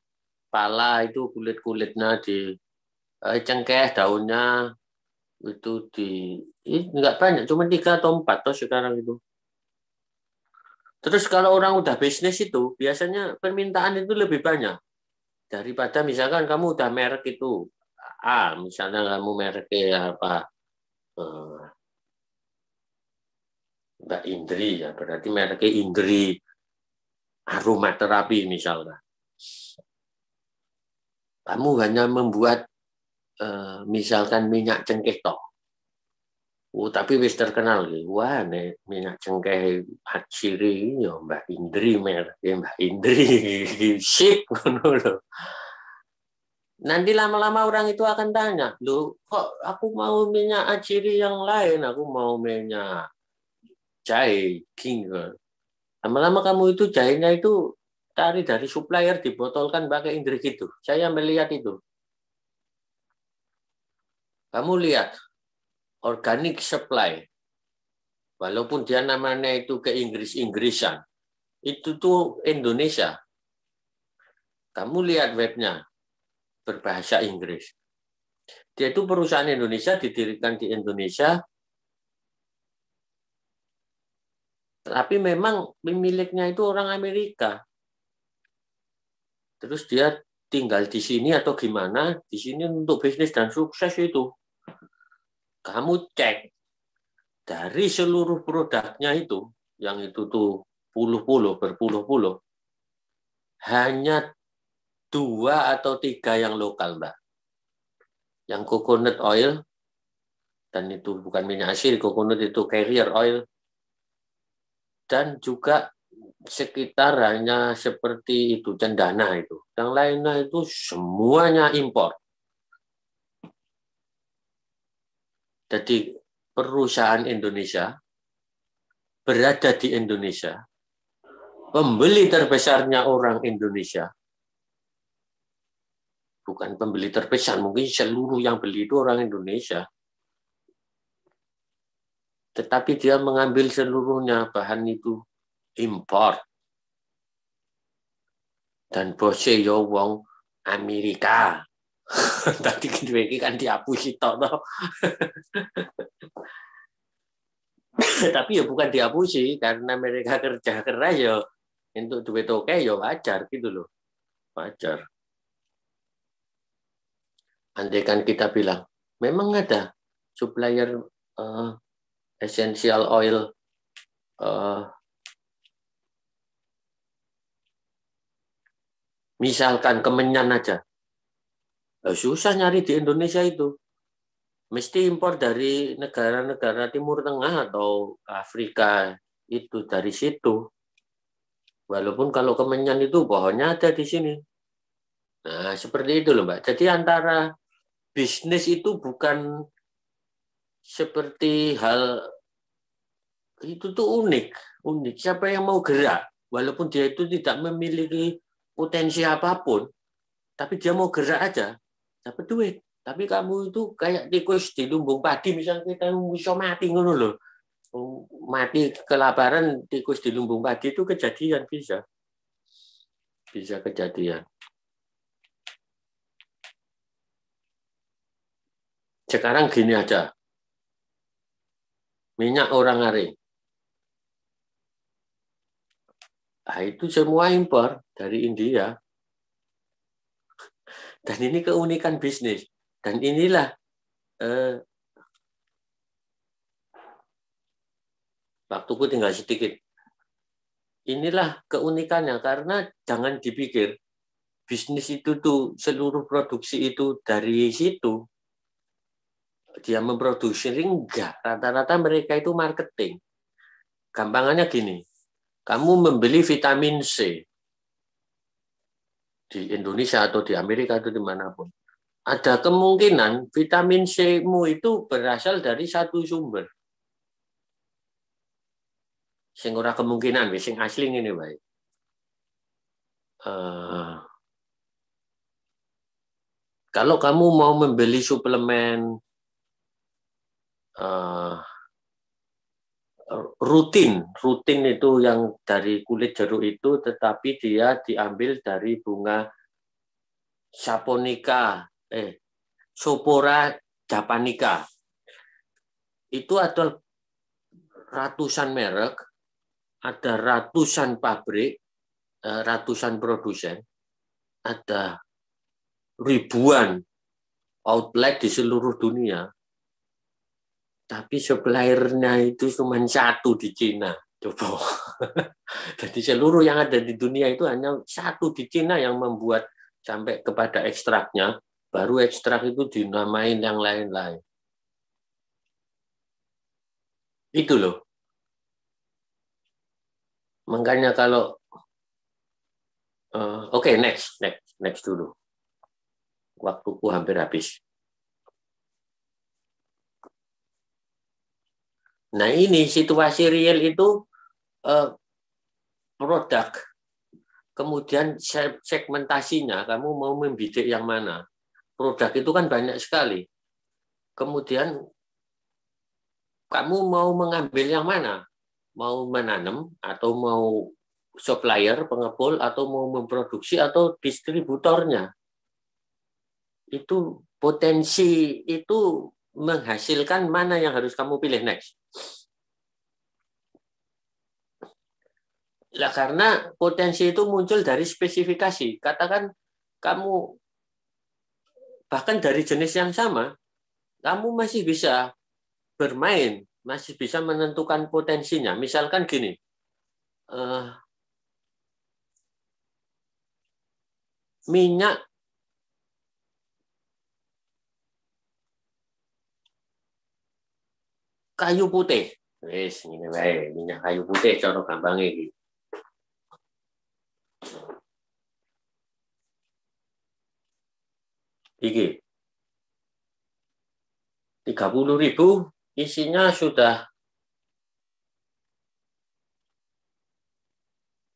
pala itu kulit-kulitnya di eh, cengkeh daunnya itu di eh, nggak banyak cuma tiga atau empat toh sekarang itu terus kalau orang udah bisnis itu biasanya permintaan itu lebih banyak daripada misalkan kamu udah merek itu A misalnya kamu merek apa eh, Mbak Indri ya berarti mereknya Indri aromaterapi misalnya kamu hanya membuat eh, misalkan minyak cengkeh toh. Oh, tapi wis terkenal Wah, nih minyak cengkeh ciri ya Mbak Indri mer, ya Mbak Indri sip Nanti lama-lama orang itu akan tanya, lu kok aku mau minyak aciri yang lain, aku mau minyak jahe, king. Lama-lama kamu itu jahenya itu cari dari supplier dibotolkan pakai Inggris itu. Saya melihat itu. Kamu lihat organic supply. Walaupun dia namanya itu ke Inggris-Inggrisan. Itu tuh Indonesia. Kamu lihat webnya berbahasa Inggris. Dia itu perusahaan Indonesia didirikan di Indonesia tapi memang pemiliknya itu orang Amerika terus dia tinggal di sini atau gimana di sini untuk bisnis dan sukses itu kamu cek dari seluruh produknya itu yang itu tuh puluh-puluh berpuluh-puluh hanya dua atau tiga yang lokal mbak yang coconut oil dan itu bukan minyak asli coconut itu carrier oil dan juga sekitar hanya seperti itu cendana itu. Yang lainnya itu semuanya impor. Jadi perusahaan Indonesia berada di Indonesia, pembeli terbesarnya orang Indonesia, bukan pembeli terbesar, mungkin seluruh yang beli itu orang Indonesia. Tetapi dia mengambil seluruhnya bahan itu impor. Dan bose yo ya wong Amerika. Tadi kedua ini kan dihapus itu no. Tapi ya bukan dihapus sih karena mereka kerja keras yo ya, untuk duit oke ya wajar gitu loh. Wajar. kan kita bilang, memang ada supplier uh, essential oil uh, Misalkan kemenyan aja. Eh, susah nyari di Indonesia itu. Mesti impor dari negara-negara Timur Tengah atau Afrika itu dari situ. Walaupun kalau kemenyan itu pohonnya ada di sini. Nah, seperti itu loh, Mbak. Jadi antara bisnis itu bukan seperti hal itu tuh unik, unik. Siapa yang mau gerak walaupun dia itu tidak memiliki potensi apapun, tapi dia mau gerak aja, dapat duit. Tapi kamu itu kayak tikus di lumbung padi, misalnya kita bisa mati ngono loh. Mati kelaparan tikus di lumbung padi itu kejadian bisa. Bisa kejadian. Sekarang gini aja. Minyak orang aring. Nah, itu semua impor dari India. Dan ini keunikan bisnis. Dan inilah eh, waktuku tinggal sedikit. Inilah keunikannya karena jangan dipikir bisnis itu tuh seluruh produksi itu dari situ dia memproduksi enggak rata-rata mereka itu marketing gampangannya gini kamu membeli vitamin C di Indonesia atau di Amerika atau dimanapun, ada kemungkinan vitamin C-mu itu berasal dari satu sumber. Sing kemungkinan, sing asli ini baik. Uh, kalau kamu mau membeli suplemen uh, rutin, rutin itu yang dari kulit jeruk itu, tetapi dia diambil dari bunga saponika eh, sopora japanica. Itu ada ratusan merek, ada ratusan pabrik, eh, ratusan produsen, ada ribuan outlet di seluruh dunia tapi suppliernya itu cuma satu di Cina. Coba. Jadi seluruh yang ada di dunia itu hanya satu di Cina yang membuat sampai kepada ekstraknya, baru ekstrak itu dinamain yang lain-lain. Itu loh. Makanya kalau uh, oke okay, next, next, next dulu. Waktuku hampir habis. Nah ini situasi real itu uh, produk, kemudian segmentasinya kamu mau membidik yang mana. Produk itu kan banyak sekali. Kemudian kamu mau mengambil yang mana? Mau menanam atau mau supplier, pengepul, atau mau memproduksi atau distributornya. Itu potensi itu menghasilkan mana yang harus kamu pilih next. Lah karena potensi itu muncul dari spesifikasi. Katakan kamu bahkan dari jenis yang sama, kamu masih bisa bermain, masih bisa menentukan potensinya. Misalkan gini, uh, minyak kayu putih. wes ini minyak kayu putih cara gampangnya gitu Iki. 30 ribu isinya sudah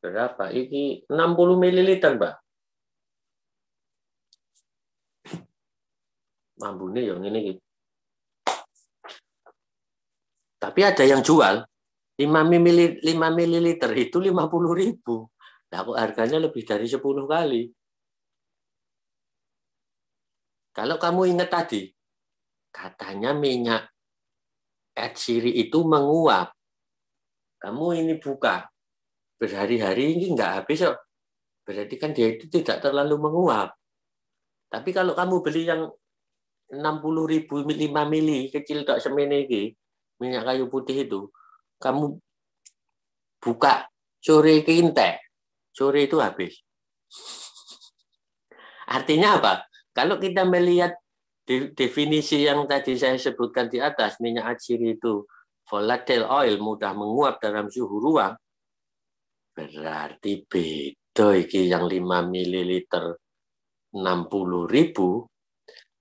berapa? Iki 60 ml, Mbak. Mampu nih yang ini. Gitu. Tapi ada yang jual 5 ml, 5 ml itu 50 ribu. Nah, harganya lebih dari 10 kali. Kalau kamu ingat tadi, katanya minyak atsiri itu menguap. Kamu ini buka berhari-hari ini nggak habis kok. Berarti kan dia itu tidak terlalu menguap. Tapi kalau kamu beli yang 60 ribu 5 mili kecil tak semen ini, minyak kayu putih itu, kamu buka sore ke intek, sore itu habis. Artinya apa? Kalau kita melihat definisi yang tadi saya sebutkan di atas, minyak atsiri itu volatile oil, mudah menguap dalam suhu ruang, berarti beda iki yang 5 ml 60 ribu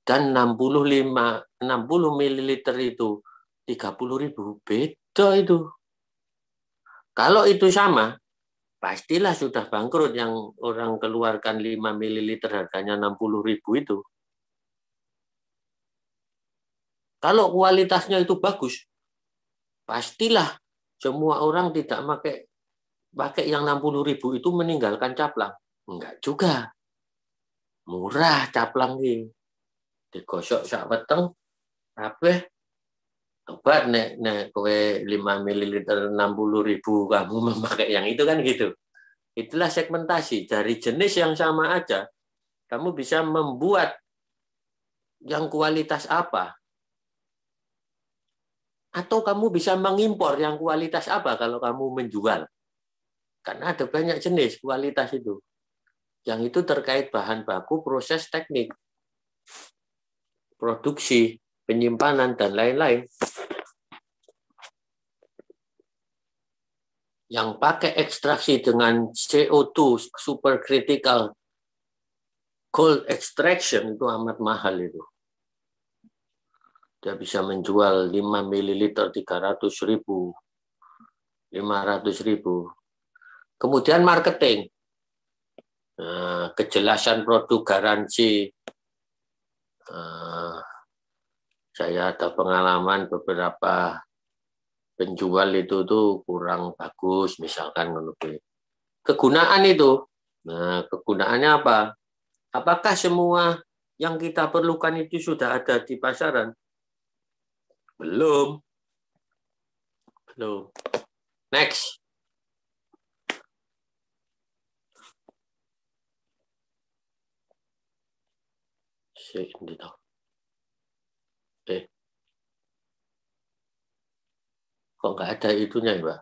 dan 65 60 ml itu 30 ribu beda itu. Kalau itu sama, pastilah sudah bangkrut yang orang keluarkan 5 ml harganya 60 ribu itu. Kalau kualitasnya itu bagus, pastilah semua orang tidak pakai pakai yang 60 ribu itu meninggalkan caplang. Enggak juga. Murah caplang ini. Digosok sak weteng apa? obat nek nek kowe 5 ml 60 ribu kamu memakai yang itu kan gitu. Itulah segmentasi dari jenis yang sama aja. Kamu bisa membuat yang kualitas apa? Atau kamu bisa mengimpor yang kualitas apa kalau kamu menjual? Karena ada banyak jenis kualitas itu. Yang itu terkait bahan baku, proses teknik, produksi, penyimpanan, dan lain-lain. yang pakai ekstraksi dengan CO2 supercritical cold extraction itu amat mahal itu. Dia bisa menjual 5 ml 300 ribu, 500 ribu. Kemudian marketing. Nah, kejelasan produk garansi. Nah, saya ada pengalaman beberapa penjual itu tuh kurang bagus misalkan kegunaan itu nah kegunaannya apa apakah semua yang kita perlukan itu sudah ada di pasaran belum belum next Oke. Kok nggak ada itunya ya, Pak?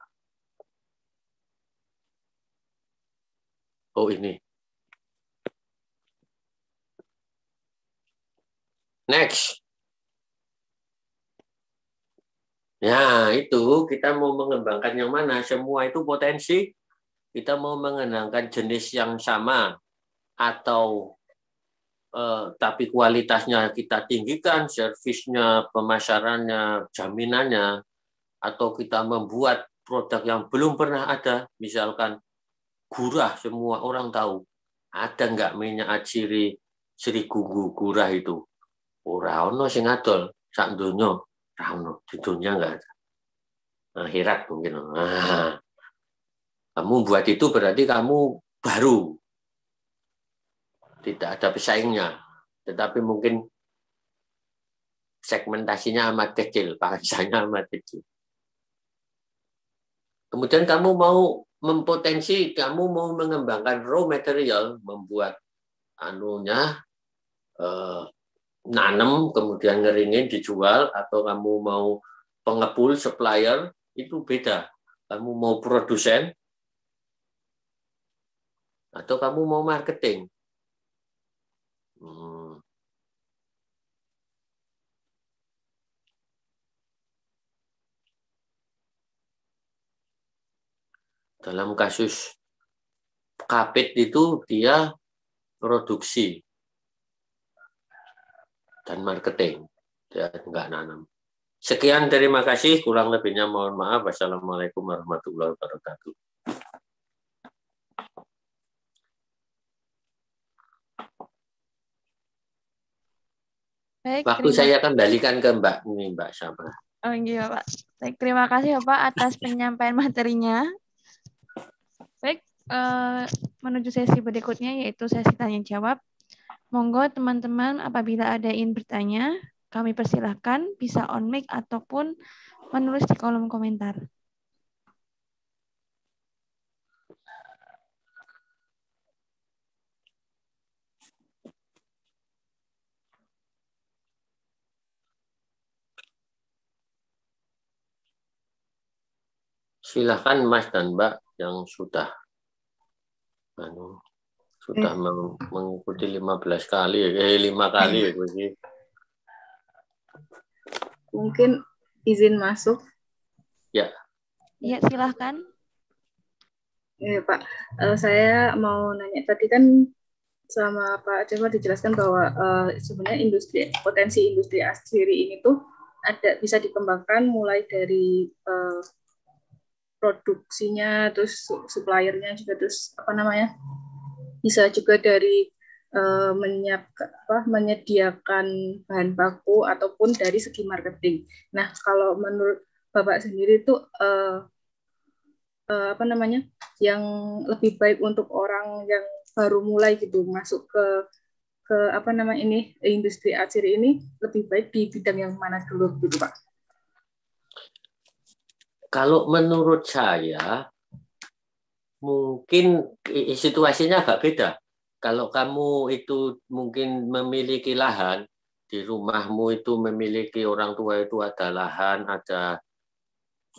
Oh ini. Next. ya itu kita mau mengembangkan yang mana? Semua itu potensi. Kita mau mengenangkan jenis yang sama atau eh, tapi kualitasnya kita tinggikan, servisnya, pemasarannya, jaminannya, atau kita membuat produk yang belum pernah ada, misalkan gurah semua orang tahu. Ada nggak minyak aciri seri gugu gurah itu? orang ono sing adol sak donya, di dunia nggak ada. Akhirat nah, mungkin. Nah, kamu buat itu berarti kamu baru. Tidak ada pesaingnya. Tetapi mungkin segmentasinya amat kecil, bahasanya amat kecil. Kemudian kamu mau mempotensi, kamu mau mengembangkan raw material, membuat anunya, eh, nanem, kemudian ngeringin, dijual, atau kamu mau pengepul, supplier, itu beda. Kamu mau produsen, atau kamu mau marketing. Hmm Dalam kasus kapit itu dia produksi dan marketing. Dia nggak nanam. Sekian terima kasih. Kurang lebihnya mohon maaf. Wassalamualaikum warahmatullahi wabarakatuh. Baik, Waktu terima... saya kembalikan ke Mbak ini Mbak Sama. Oh iya Pak. Baik, terima kasih ya, Pak atas penyampaian materinya. Eh, menuju sesi berikutnya yaitu sesi tanya jawab. Monggo teman-teman apabila ada yang bertanya, kami persilahkan bisa on mic ataupun menulis di kolom komentar. Silahkan Mas dan Mbak yang sudah anu eh. sudah eh. meng mengikuti 15 kali eh lima kali ya gue Mungkin izin masuk. Ya. Ya, silahkan. Ya, Pak. Uh, saya mau nanya tadi kan sama Pak Cepat dijelaskan bahwa uh, sebenarnya industri potensi industri asiri ini tuh ada bisa dikembangkan mulai dari uh, produksinya terus suppliernya juga terus apa namanya bisa juga dari uh, menyiap, apa, menyediakan bahan baku ataupun dari segi marketing. Nah kalau menurut bapak sendiri itu uh, uh, apa namanya yang lebih baik untuk orang yang baru mulai gitu masuk ke ke apa nama ini industri acir ini lebih baik di bidang yang mana dulu gitu pak? Kalau menurut saya, mungkin situasinya agak beda. Kalau kamu itu mungkin memiliki lahan, di rumahmu itu memiliki orang tua itu ada lahan, ada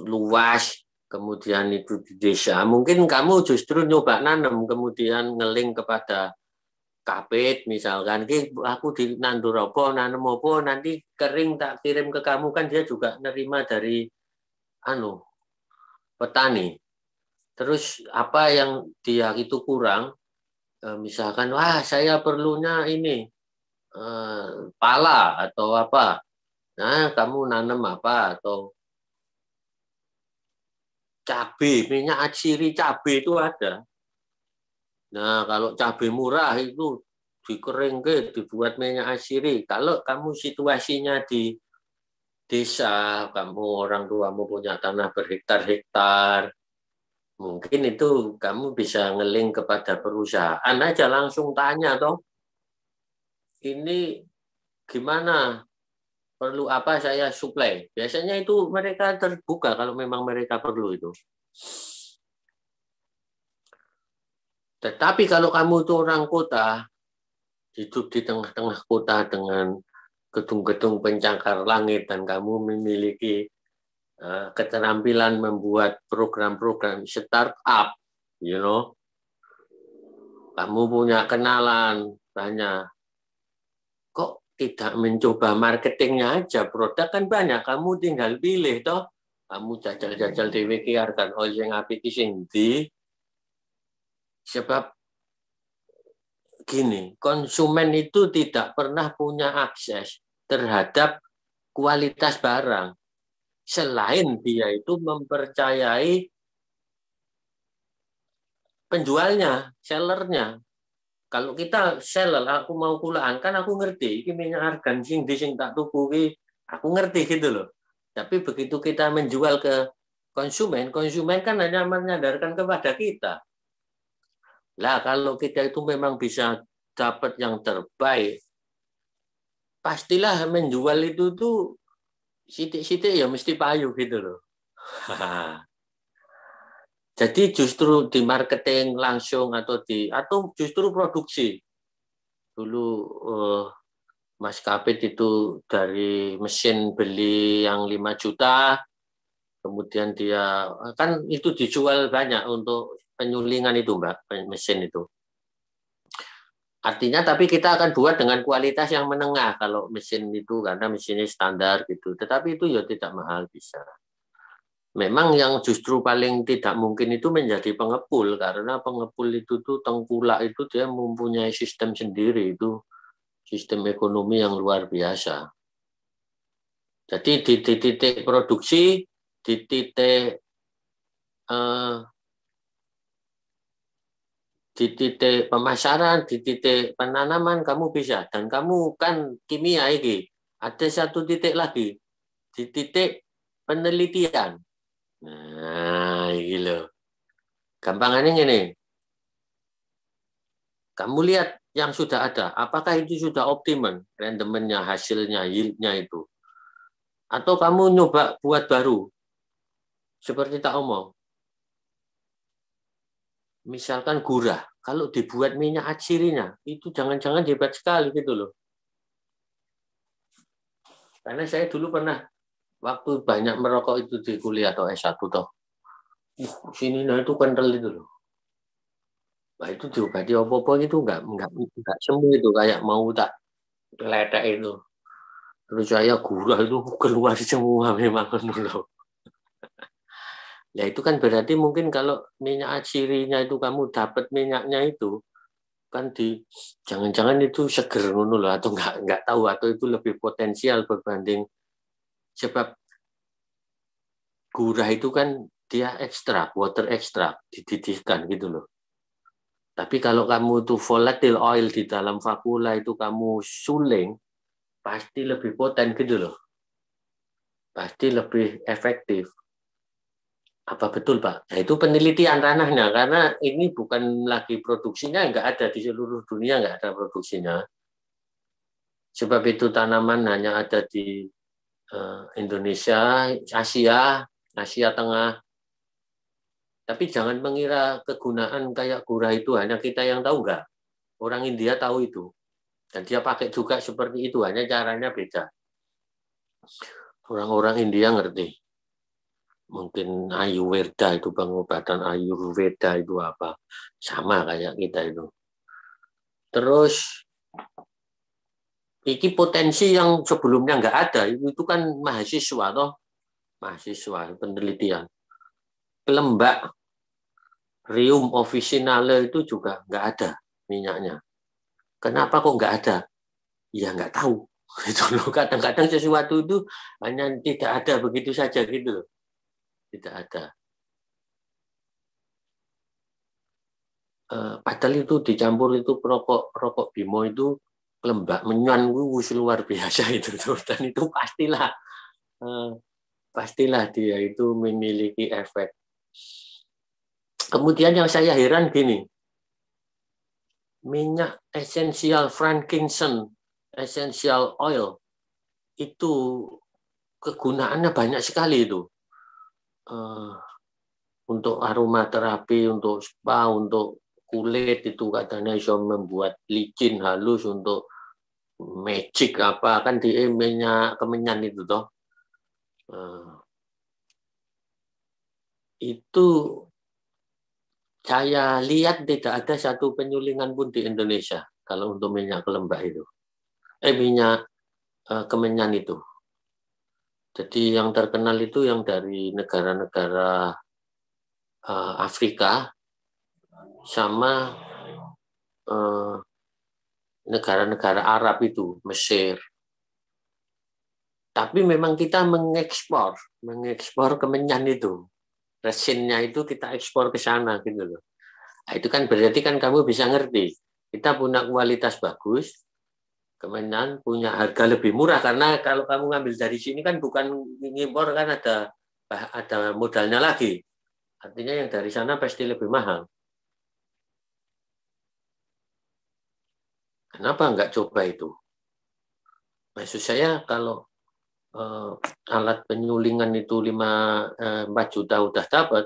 luas, kemudian itu di desa, mungkin kamu justru nyoba nanam, kemudian ngeling kepada kapit misalkan, ki aku di nandur apa, nanam apa, nanti kering tak kirim ke kamu kan dia juga nerima dari anu petani. Terus apa yang dia itu kurang, eh, misalkan wah saya perlunya ini eh, pala atau apa. Nah, kamu nanam apa atau cabai, minyak asiri cabai itu ada. Nah, kalau cabai murah itu dikeringke dibuat minyak asiri. Kalau kamu situasinya di desa, kamu orang tuamu punya tanah berhektar-hektar, mungkin itu kamu bisa ngeling kepada perusahaan aja langsung tanya toh ini gimana perlu apa saya suplai biasanya itu mereka terbuka kalau memang mereka perlu itu tetapi kalau kamu itu orang kota hidup di tengah-tengah kota dengan gedung-gedung pencakar langit dan kamu memiliki uh, keterampilan membuat program-program startup, you know. Kamu punya kenalan, tanya, kok tidak mencoba marketingnya aja, produk kan banyak, kamu tinggal pilih toh. Kamu jajal-jajal di WKR dan oil yang api sebab gini konsumen itu tidak pernah punya akses terhadap kualitas barang selain dia itu mempercayai penjualnya, sellernya. Kalau kita seller, aku mau kulaan, kan aku ngerti, ini minyak argan, sing di sing tak tuku, aku ngerti gitu loh. Tapi begitu kita menjual ke konsumen, konsumen kan hanya menyadarkan kepada kita. Lah kalau kita itu memang bisa dapat yang terbaik, pastilah menjual itu tuh sitik-sitik ya mesti payu gitu loh. Jadi justru di marketing langsung atau di atau justru produksi. Dulu uh, Mas Kapit itu dari mesin beli yang 5 juta, kemudian dia kan itu dijual banyak untuk penyulingan itu, Mbak, mesin itu. Artinya tapi kita akan buat dengan kualitas yang menengah kalau mesin itu karena mesinnya standar gitu. Tetapi itu ya tidak mahal bisa. Memang yang justru paling tidak mungkin itu menjadi pengepul karena pengepul itu tuh tengkulak itu dia mempunyai sistem sendiri itu sistem ekonomi yang luar biasa. Jadi di titik produksi, di titik eh, di titik pemasaran, di titik penanaman kamu bisa. Dan kamu kan kimia ini. Ada satu titik lagi, di titik penelitian. Nah, ini loh. Gampangannya ini. Kamu lihat yang sudah ada, apakah itu sudah optimum rendemennya, hasilnya, yieldnya itu. Atau kamu nyoba buat baru. Seperti tak omong misalkan gurah, kalau dibuat minyak acirinya, itu jangan-jangan hebat sekali gitu loh. Karena saya dulu pernah waktu banyak merokok itu di kuliah atau S1 toh. Sini nah itu kental itu loh. Nah, itu diobati opo-opo itu enggak enggak enggak sembuh itu kayak mau tak letak itu. Terus saya gurah itu keluar semua memang gitu loh. Ya itu kan berarti mungkin kalau minyak cirinya itu kamu dapat minyaknya itu kan di jangan-jangan itu seger ngono loh atau nggak nggak tahu atau itu lebih potensial berbanding sebab gurah itu kan dia ekstrak water ekstrak dididihkan gitu loh tapi kalau kamu itu volatile oil di dalam vakula itu kamu suling pasti lebih poten gitu loh pasti lebih efektif apa betul Pak? Nah, itu penelitian ranahnya karena ini bukan lagi produksinya nggak ada di seluruh dunia nggak ada produksinya. Sebab itu tanaman hanya ada di uh, Indonesia, Asia, Asia Tengah. Tapi jangan mengira kegunaan kayak gurah itu hanya kita yang tahu nggak. Orang India tahu itu. Dan dia pakai juga seperti itu, hanya caranya beda. Orang-orang India ngerti mungkin Ayurveda itu pengobatan Ayurveda itu apa sama kayak kita itu terus iki potensi yang sebelumnya nggak ada itu kan mahasiswa toh mahasiswa penelitian pelembak Rium officinale itu juga nggak ada minyaknya. Kenapa kok nggak ada? Ya nggak tahu. Itu loh kadang-kadang sesuatu itu hanya tidak ada begitu saja gitu loh tidak ada. Eh, padahal itu dicampur itu rokok rokok bimo itu lembak menyan gue luar biasa itu tuh dan itu pastilah eh, pastilah dia itu memiliki efek. Kemudian yang saya heran gini, minyak esensial frankincense, esensial oil, itu kegunaannya banyak sekali itu uh, untuk aromaterapi, untuk spa, untuk kulit itu katanya bisa membuat licin halus untuk magic apa kan di eh, minyak kemenyan itu toh. Uh, itu saya lihat tidak ada satu penyulingan pun di Indonesia kalau untuk minyak kelembah itu. Eh minyak uh, kemenyan itu. Jadi yang terkenal itu yang dari negara-negara uh, Afrika sama negara eh, negara-negara Arab itu, Mesir. Tapi memang kita mengekspor, mengekspor kemenyan itu. Resinnya itu kita ekspor ke sana gitu loh. Nah, itu kan berarti kan kamu bisa ngerti. Kita punya kualitas bagus, Kemenyan punya harga lebih murah karena kalau kamu ngambil dari sini kan bukan ngimpor kan ada ada modalnya lagi. Artinya yang dari sana pasti lebih mahal. Kenapa nggak coba itu? Maksud saya kalau eh, alat penyulingan itu 5, eh, 4 juta udah dapat,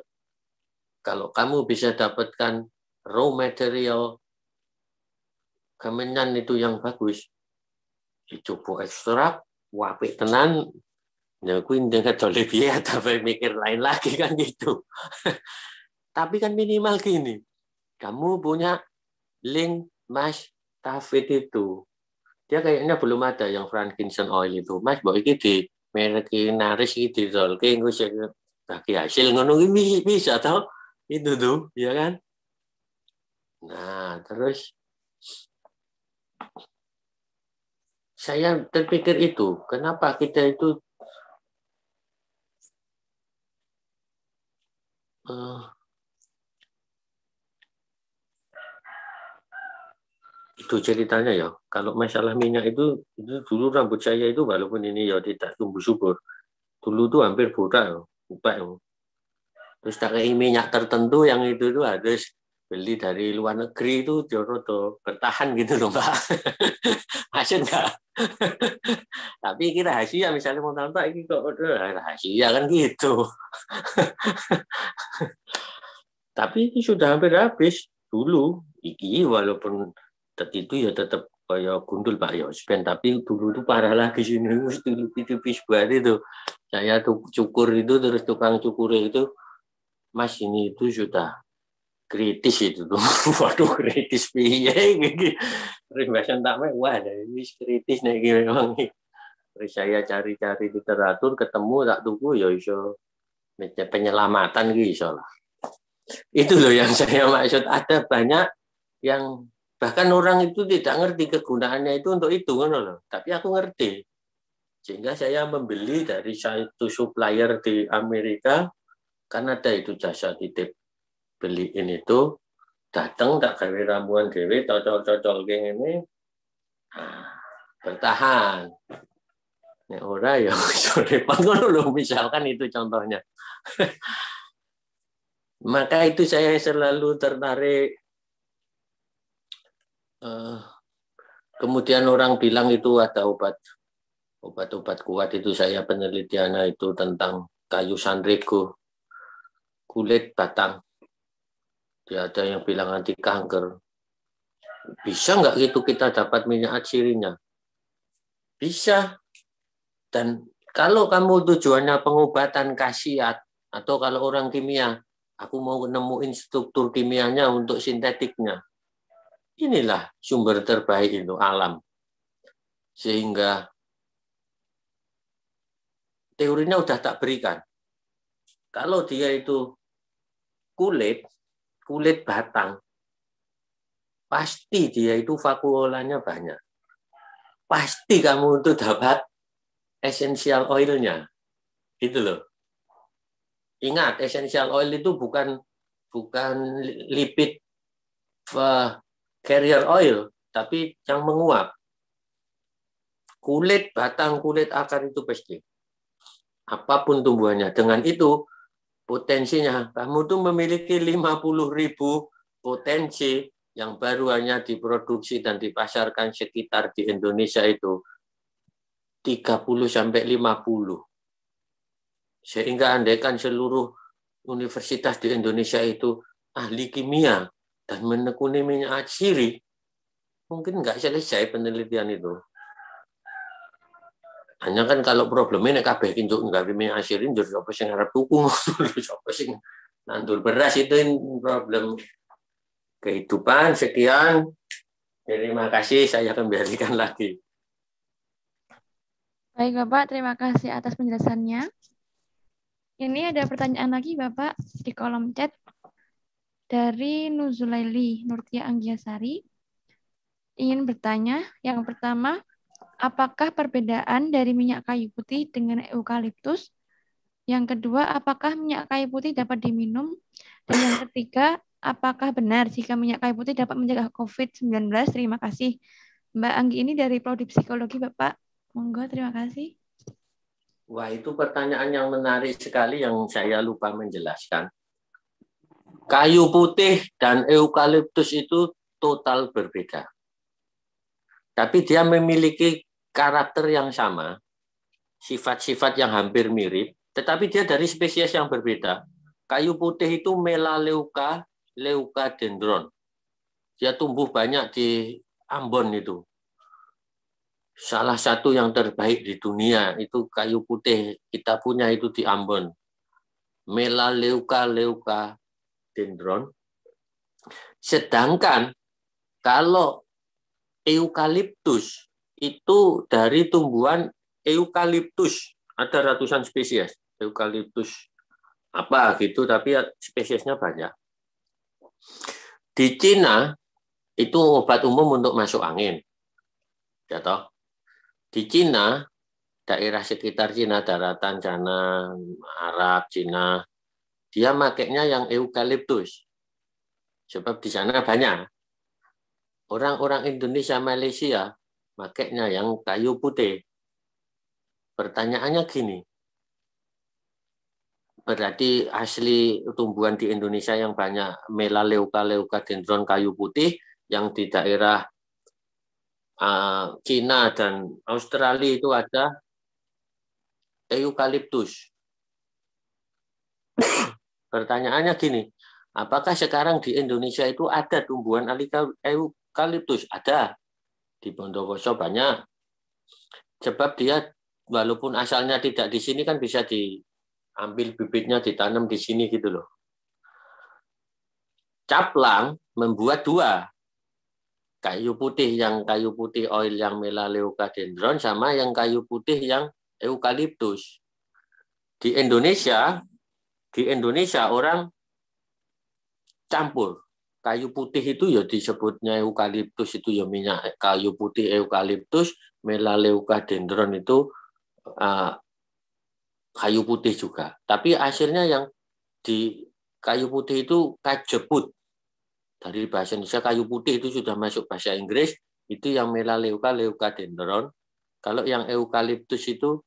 kalau kamu bisa dapatkan raw material kemenyan itu yang bagus, dicoba ekstrak wapik tenan ya kuwi dengan doleh tapi mikir lain lagi kan gitu tapi kan minimal gini kamu punya link mas Tafid itu dia kayaknya belum ada yang frankincense oil itu mas mbok iki di merek naris iki Gue engko bagi hasil ngono bisa, bisa tau itu tuh ya kan nah terus saya terpikir itu, kenapa kita itu uh, itu ceritanya ya. Kalau masalah minyak itu, itu dulu rambut saya itu walaupun ini ya tidak tumbuh subur, dulu tuh hampir botak, ya, Terus tak minyak tertentu yang itu tuh harus beli dari luar negeri itu joro bertahan gitu loh mbak hasil enggak tapi kita rahasia misalnya mau tambah ini kok udah rahasia kan gitu tapi ini sudah hampir habis dulu iki walaupun itu ya tetap kayak gundul pak Yospen ya, tapi dulu itu parah lagi sini dulu tipis berarti itu saya tuh cukur itu terus tukang cukur itu mas ini itu sudah kritis itu tuh waduh kritis piye bahasa tak wah dari kritis nih gitu memang terus saya cari-cari literatur ketemu tak tunggu ya iso penyelamatan gitu iso lah itu loh yang saya maksud ada banyak yang bahkan orang itu tidak ngerti kegunaannya itu untuk itu kan loh tapi aku ngerti sehingga saya membeli dari satu supplier di Amerika Kanada itu jasa titip beliin itu datang tak gawe ramuan dewi cocok-cocok geng ini ah, bertahan ya ora ya sore ngono dulu misalkan itu contohnya maka itu saya selalu tertarik eh, kemudian orang bilang itu ada obat obat-obat kuat itu saya penelitiannya itu tentang kayu sanriku kulit batang ya ada yang bilang anti kanker. Bisa nggak gitu kita dapat minyak cirinya? Bisa. Dan kalau kamu tujuannya pengobatan khasiat atau kalau orang kimia, aku mau nemuin struktur kimianya untuk sintetiknya. Inilah sumber terbaik itu alam. Sehingga teorinya udah tak berikan. Kalau dia itu kulit, kulit batang, pasti dia itu vakuolanya banyak. Pasti kamu itu dapat essential oilnya. Gitu loh. Ingat, essential oil itu bukan bukan lipid eh, carrier oil, tapi yang menguap. Kulit, batang, kulit, akar itu pasti. Apapun tumbuhannya. Dengan itu, potensinya. Kamu tuh memiliki 50 ribu potensi yang baru hanya diproduksi dan dipasarkan sekitar di Indonesia itu 30 sampai 50. Sehingga andaikan seluruh universitas di Indonesia itu ahli kimia dan menekuni minyak siri, mungkin nggak selesai penelitian itu. Hanya kan kalau problem ini kabeh kinjuk nggak min asirin jadi apa sih arep tuku apa sih nandur beras itu problem kehidupan sekian terima kasih saya kembalikan lagi Baik Bapak, terima kasih atas penjelasannya. Ini ada pertanyaan lagi Bapak di kolom chat dari Nuzulaili Nurtia Anggiasari. Ingin bertanya, yang pertama, apakah perbedaan dari minyak kayu putih dengan eukaliptus? Yang kedua, apakah minyak kayu putih dapat diminum? Dan yang ketiga, apakah benar jika minyak kayu putih dapat mencegah COVID-19? Terima kasih. Mbak Anggi ini dari Prodi Psikologi, Bapak. Monggo, terima kasih. Wah, itu pertanyaan yang menarik sekali yang saya lupa menjelaskan. Kayu putih dan eukaliptus itu total berbeda. Tapi dia memiliki karakter yang sama, sifat-sifat yang hampir mirip, tetapi dia dari spesies yang berbeda. Kayu putih itu melaleuca leucadendron. Dia tumbuh banyak di Ambon itu. Salah satu yang terbaik di dunia itu kayu putih kita punya itu di Ambon. Melaleuca leucadendron. Sedangkan kalau eukaliptus itu dari tumbuhan eukaliptus. Ada ratusan spesies eukaliptus apa gitu, tapi spesiesnya banyak. Di Cina itu obat umum untuk masuk angin. Ya toh? Di Cina, daerah sekitar Cina, daratan Cina, Arab, Cina, dia makainya yang eukaliptus. Sebab di sana banyak. Orang-orang Indonesia, Malaysia, makanya yang kayu putih. Pertanyaannya gini, berarti asli tumbuhan di Indonesia yang banyak leuka dendron kayu putih yang di daerah uh, Cina dan Australia itu ada eukaliptus. Pertanyaannya gini, apakah sekarang di Indonesia itu ada tumbuhan eukaliptus? Ada di Bondowoso banyak. Sebab dia walaupun asalnya tidak di sini kan bisa diambil bibitnya ditanam di sini gitu loh. Caplang membuat dua kayu putih yang kayu putih oil yang Melaleuca melaleucadendron sama yang kayu putih yang eukaliptus. Di Indonesia, di Indonesia orang campur kayu putih itu ya disebutnya eukaliptus itu ya minyak kayu putih eukaliptus melaleuca dendron itu uh, kayu putih juga tapi hasilnya yang di kayu putih itu kajebut dari bahasa Indonesia kayu putih itu sudah masuk bahasa Inggris itu yang melaleuca leucadendron kalau yang eukaliptus itu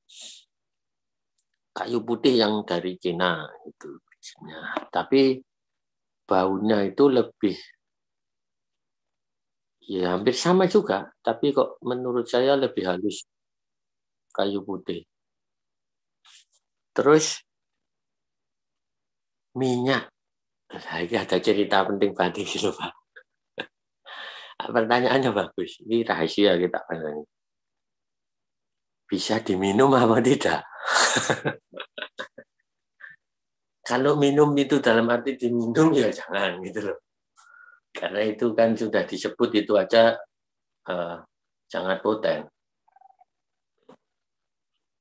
kayu putih yang dari Cina itu tapi baunya itu lebih ya hampir sama juga, tapi kok menurut saya lebih halus kayu putih. Terus minyak. lagi ada cerita penting banget gitu, Pak. Pertanyaannya bagus. Ini rahasia kita. Bisa diminum apa tidak? Kalau minum itu dalam arti diminum ya jangan gitu loh. Karena itu kan sudah disebut itu aja eh, sangat poten.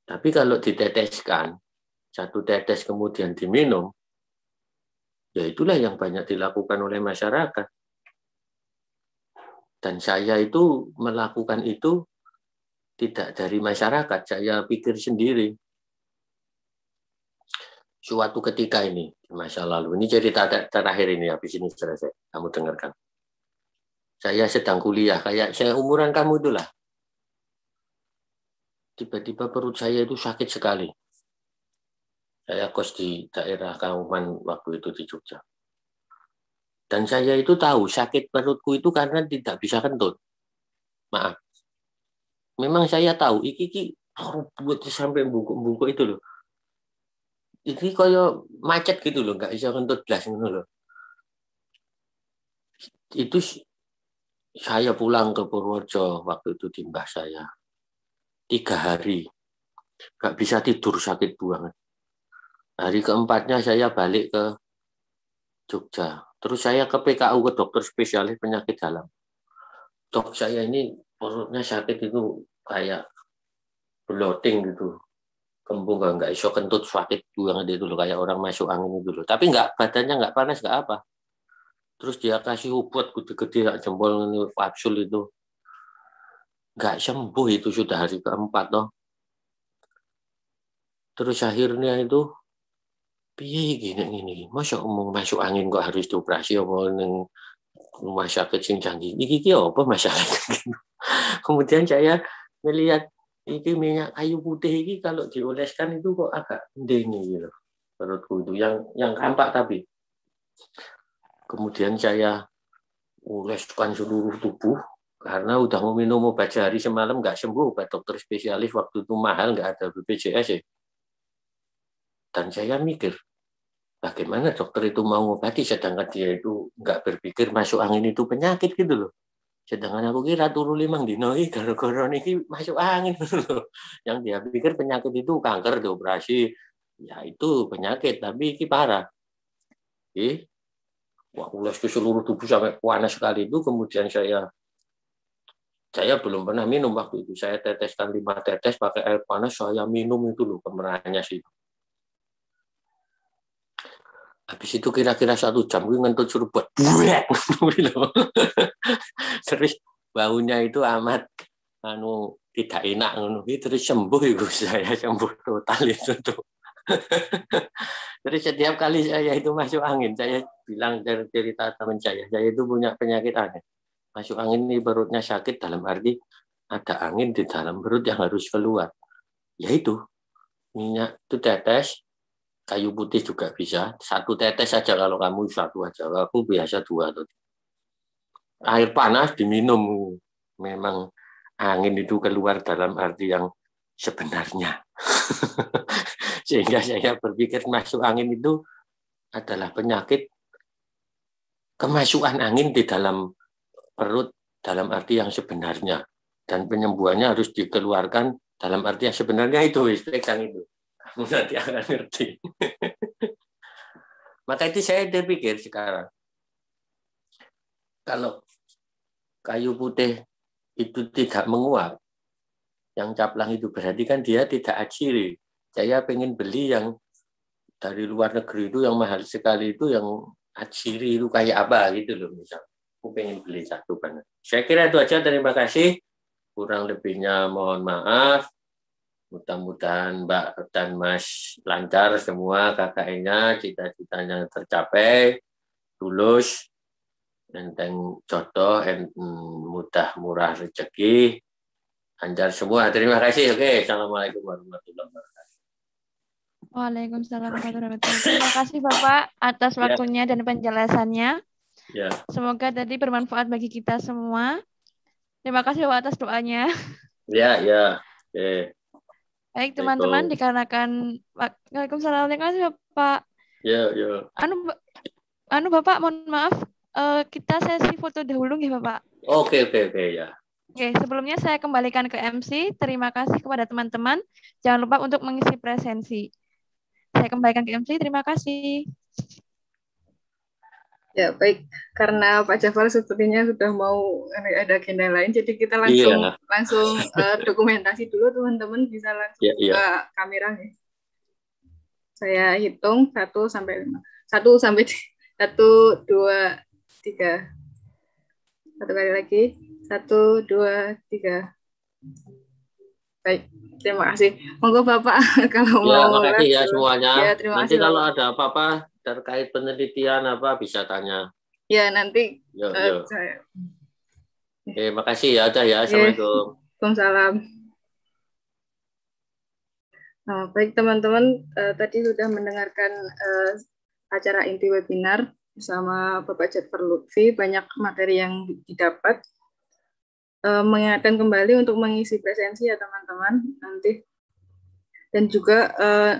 Tapi kalau diteteskan, satu tetes kemudian diminum, ya itulah yang banyak dilakukan oleh masyarakat. Dan saya itu melakukan itu tidak dari masyarakat, saya pikir sendiri suatu ketika ini di masa lalu. Ini cerita terakhir ini habis ini selesai. Kamu dengarkan. Saya sedang kuliah, kayak saya umuran kamu itulah. Tiba-tiba perut saya itu sakit sekali. Saya kos di daerah Kauman waktu itu di Jogja. Dan saya itu tahu sakit perutku itu karena tidak bisa kentut. Maaf. Memang saya tahu, iki-iki harus buat sampai bungkuk-bungkuk itu loh iki koyo macet gitu loh nggak bisa kentut blas gitu loh itu saya pulang ke Purworejo waktu itu timbah saya tiga hari nggak bisa tidur sakit buang. hari keempatnya saya balik ke Jogja terus saya ke PKU ke dokter spesialis penyakit dalam dok saya ini perutnya sakit itu kayak bloating gitu kembung kan nggak iso kentut sakit yang dia dulu kayak orang masuk angin dulu tapi nggak badannya nggak panas nggak apa terus dia kasih obat gede-gede jempol ini kapsul itu nggak sembuh itu sudah hari keempat toh terus akhirnya itu piye gini gini masuk umum masuk angin kok harus dioperasi omong neng rumah sakit sing canggih gigi apa masalahnya kemudian saya melihat iki minyak kayu putih ini kalau dioleskan itu kok agak dingin gitu menurutku itu yang yang kampak tapi kemudian saya oleskan seluruh tubuh karena udah mau minum obat sehari semalam nggak sembuh obat dokter spesialis waktu itu mahal nggak ada BPJS ya. dan saya mikir bagaimana dokter itu mau obati sedangkan dia itu nggak berpikir masuk angin itu penyakit gitu loh sedangkan aku kira turu limang dinoi gara-gara niki masuk angin yang dia pikir penyakit itu kanker dioperasi ya itu penyakit tapi iki parah Oke. Wah, ulas ke seluruh tubuh sampai panas sekali itu kemudian saya saya belum pernah minum waktu itu saya teteskan lima tetes pakai air panas saya minum itu loh kemerahannya sih habis itu kira-kira satu jam gue ngentut seruput terus baunya itu amat anu tidak enak ngono terus sembuh itu saya sembuh total itu tuh terus setiap kali saya itu masuk angin saya bilang dari cerita teman saya saya itu punya penyakit aneh masuk angin ini perutnya sakit dalam arti ada angin di dalam perut yang harus keluar yaitu minyak itu tetes kayu putih juga bisa. Satu tetes saja kalau kamu satu aja. aku biasa dua atau air panas diminum. Memang angin itu keluar dalam arti yang sebenarnya. Sehingga saya berpikir masuk angin itu adalah penyakit kemasukan angin di dalam perut dalam arti yang sebenarnya dan penyembuhannya harus dikeluarkan dalam arti yang sebenarnya itu pegang itu nanti akan ngerti. Maka itu saya terpikir sekarang, kalau kayu putih itu tidak menguap, yang caplang itu berarti kan dia tidak aciri. Saya pengen beli yang dari luar negeri itu yang mahal sekali itu yang aciri itu kayak apa gitu loh misal. Aku pengen beli satu banget. Saya kira itu aja. Terima kasih. Kurang lebihnya mohon maaf. Mudah-mudahan Mbak dan Mas lancar semua KKN-nya, cita-citanya tercapai, lulus, enteng jodoh, enteng hmm, mudah murah rezeki, lancar semua. Terima kasih. Oke, assalamualaikum warahmatullahi wabarakatuh. Waalaikumsalam warahmatullahi wabarakatuh. Terima kasih Bapak atas ya. waktunya ya. dan penjelasannya. Ya. Semoga tadi bermanfaat bagi kita semua. Terima kasih Bapak atas doanya. Ya, ya. Oke. Baik gitu. teman-teman dikarenakan Waalaikumsalam Pak. Ya, ya. Anu anu Bapak mohon maaf uh, kita sesi foto dahulu nih Bapak. Oke, oke, oke ya. Oke, sebelumnya saya kembalikan ke MC. Terima kasih kepada teman-teman. Jangan lupa untuk mengisi presensi. Saya kembalikan ke MC. Terima kasih. Ya baik, karena Pak Jafar sepertinya sudah mau eh, ada agenda lain, jadi kita langsung iya. langsung uh, dokumentasi dulu teman-teman bisa langsung yeah, iya. buka kamera ya. Saya hitung satu sampai lima, satu sampai satu dua tiga, satu kali lagi satu dua tiga. Baik, terima kasih. Monggo Bapak kalau ya, mau. Terima kasih ya semuanya. Ya, terima Nanti kasih, kalau Bapak. ada apa-apa terkait penelitian apa bisa tanya. Ya nanti. Yo, eh, yo. saya. Oke, makasih ya udah ya. Assalamualaikum. Waalaikumsalam. Nah, baik teman-teman, uh, tadi sudah mendengarkan uh, acara inti webinar bersama Bapak Jafar Lutfi, banyak materi yang didapat. Uh, mengingatkan kembali untuk mengisi presensi ya teman-teman nanti. Dan juga uh,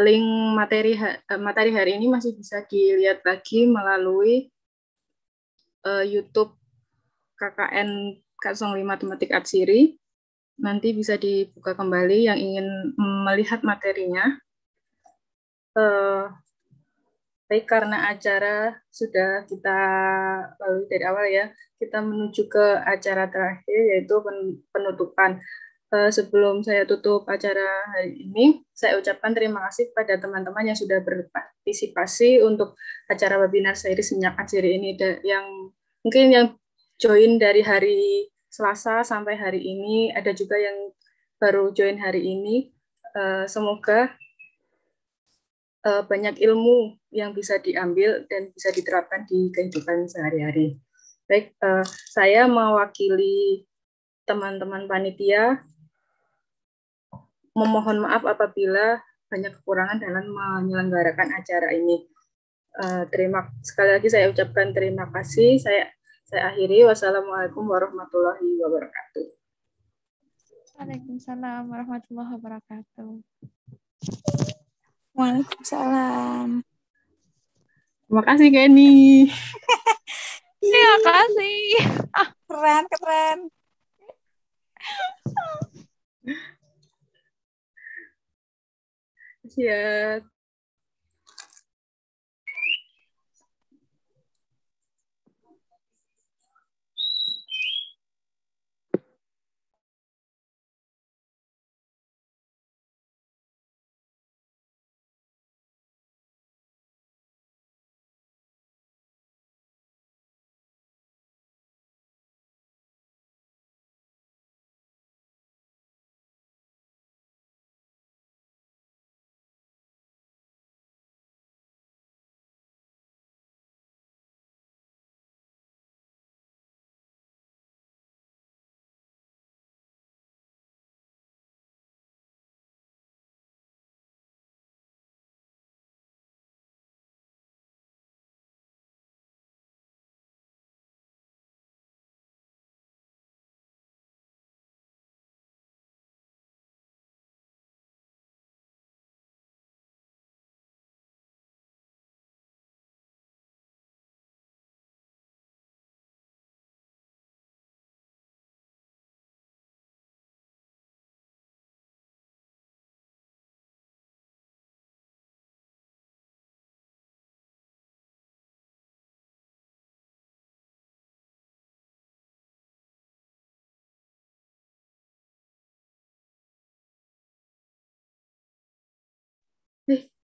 link materi eh, materi hari ini masih bisa dilihat lagi melalui uh, YouTube KKN 05 Matematik Atsiri. Nanti bisa dibuka kembali yang ingin melihat materinya. Uh, baik karena acara sudah kita lalui dari awal ya, kita menuju ke acara terakhir yaitu penutupan. Eh, sebelum saya tutup acara hari ini, saya ucapkan terima kasih kepada teman-teman yang sudah berpartisipasi untuk acara webinar seri Senyak Ajiri ini yang mungkin yang join dari hari Selasa sampai hari ini, ada juga yang baru join hari ini. Eh, semoga eh, banyak ilmu yang bisa diambil dan bisa diterapkan di kehidupan sehari-hari. Baik, saya mewakili teman-teman panitia memohon maaf apabila banyak kekurangan dalam menyelenggarakan acara ini. Uh, terima sekali lagi saya ucapkan terima kasih. Saya saya akhiri. Wassalamualaikum warahmatullahi wabarakatuh. Waalaikumsalam warahmatullahi wabarakatuh. Waalaikumsalam. Terima kasih Kenny. Iya. Terima kasih. Keren, keren. yet.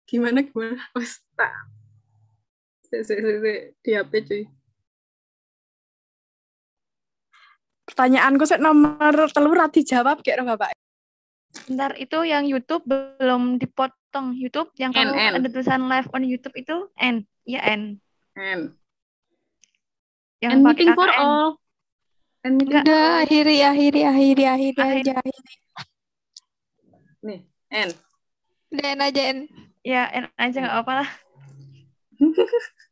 gimana gimana wes tak di HP cuy pertanyaanku set nomor telur rati jawab kayak bapak Bentar, itu yang YouTube belum dipotong. YouTube yang kamu N, N. ada tulisan live on YouTube itu N. Ya, N. N. Yang N meeting for N. all. N meeting. Udah, akhiri, akhiri, akhiri, akhiri, akhiri. Nih, N. Udah N aja, N ya enak aja nggak apa-apa lah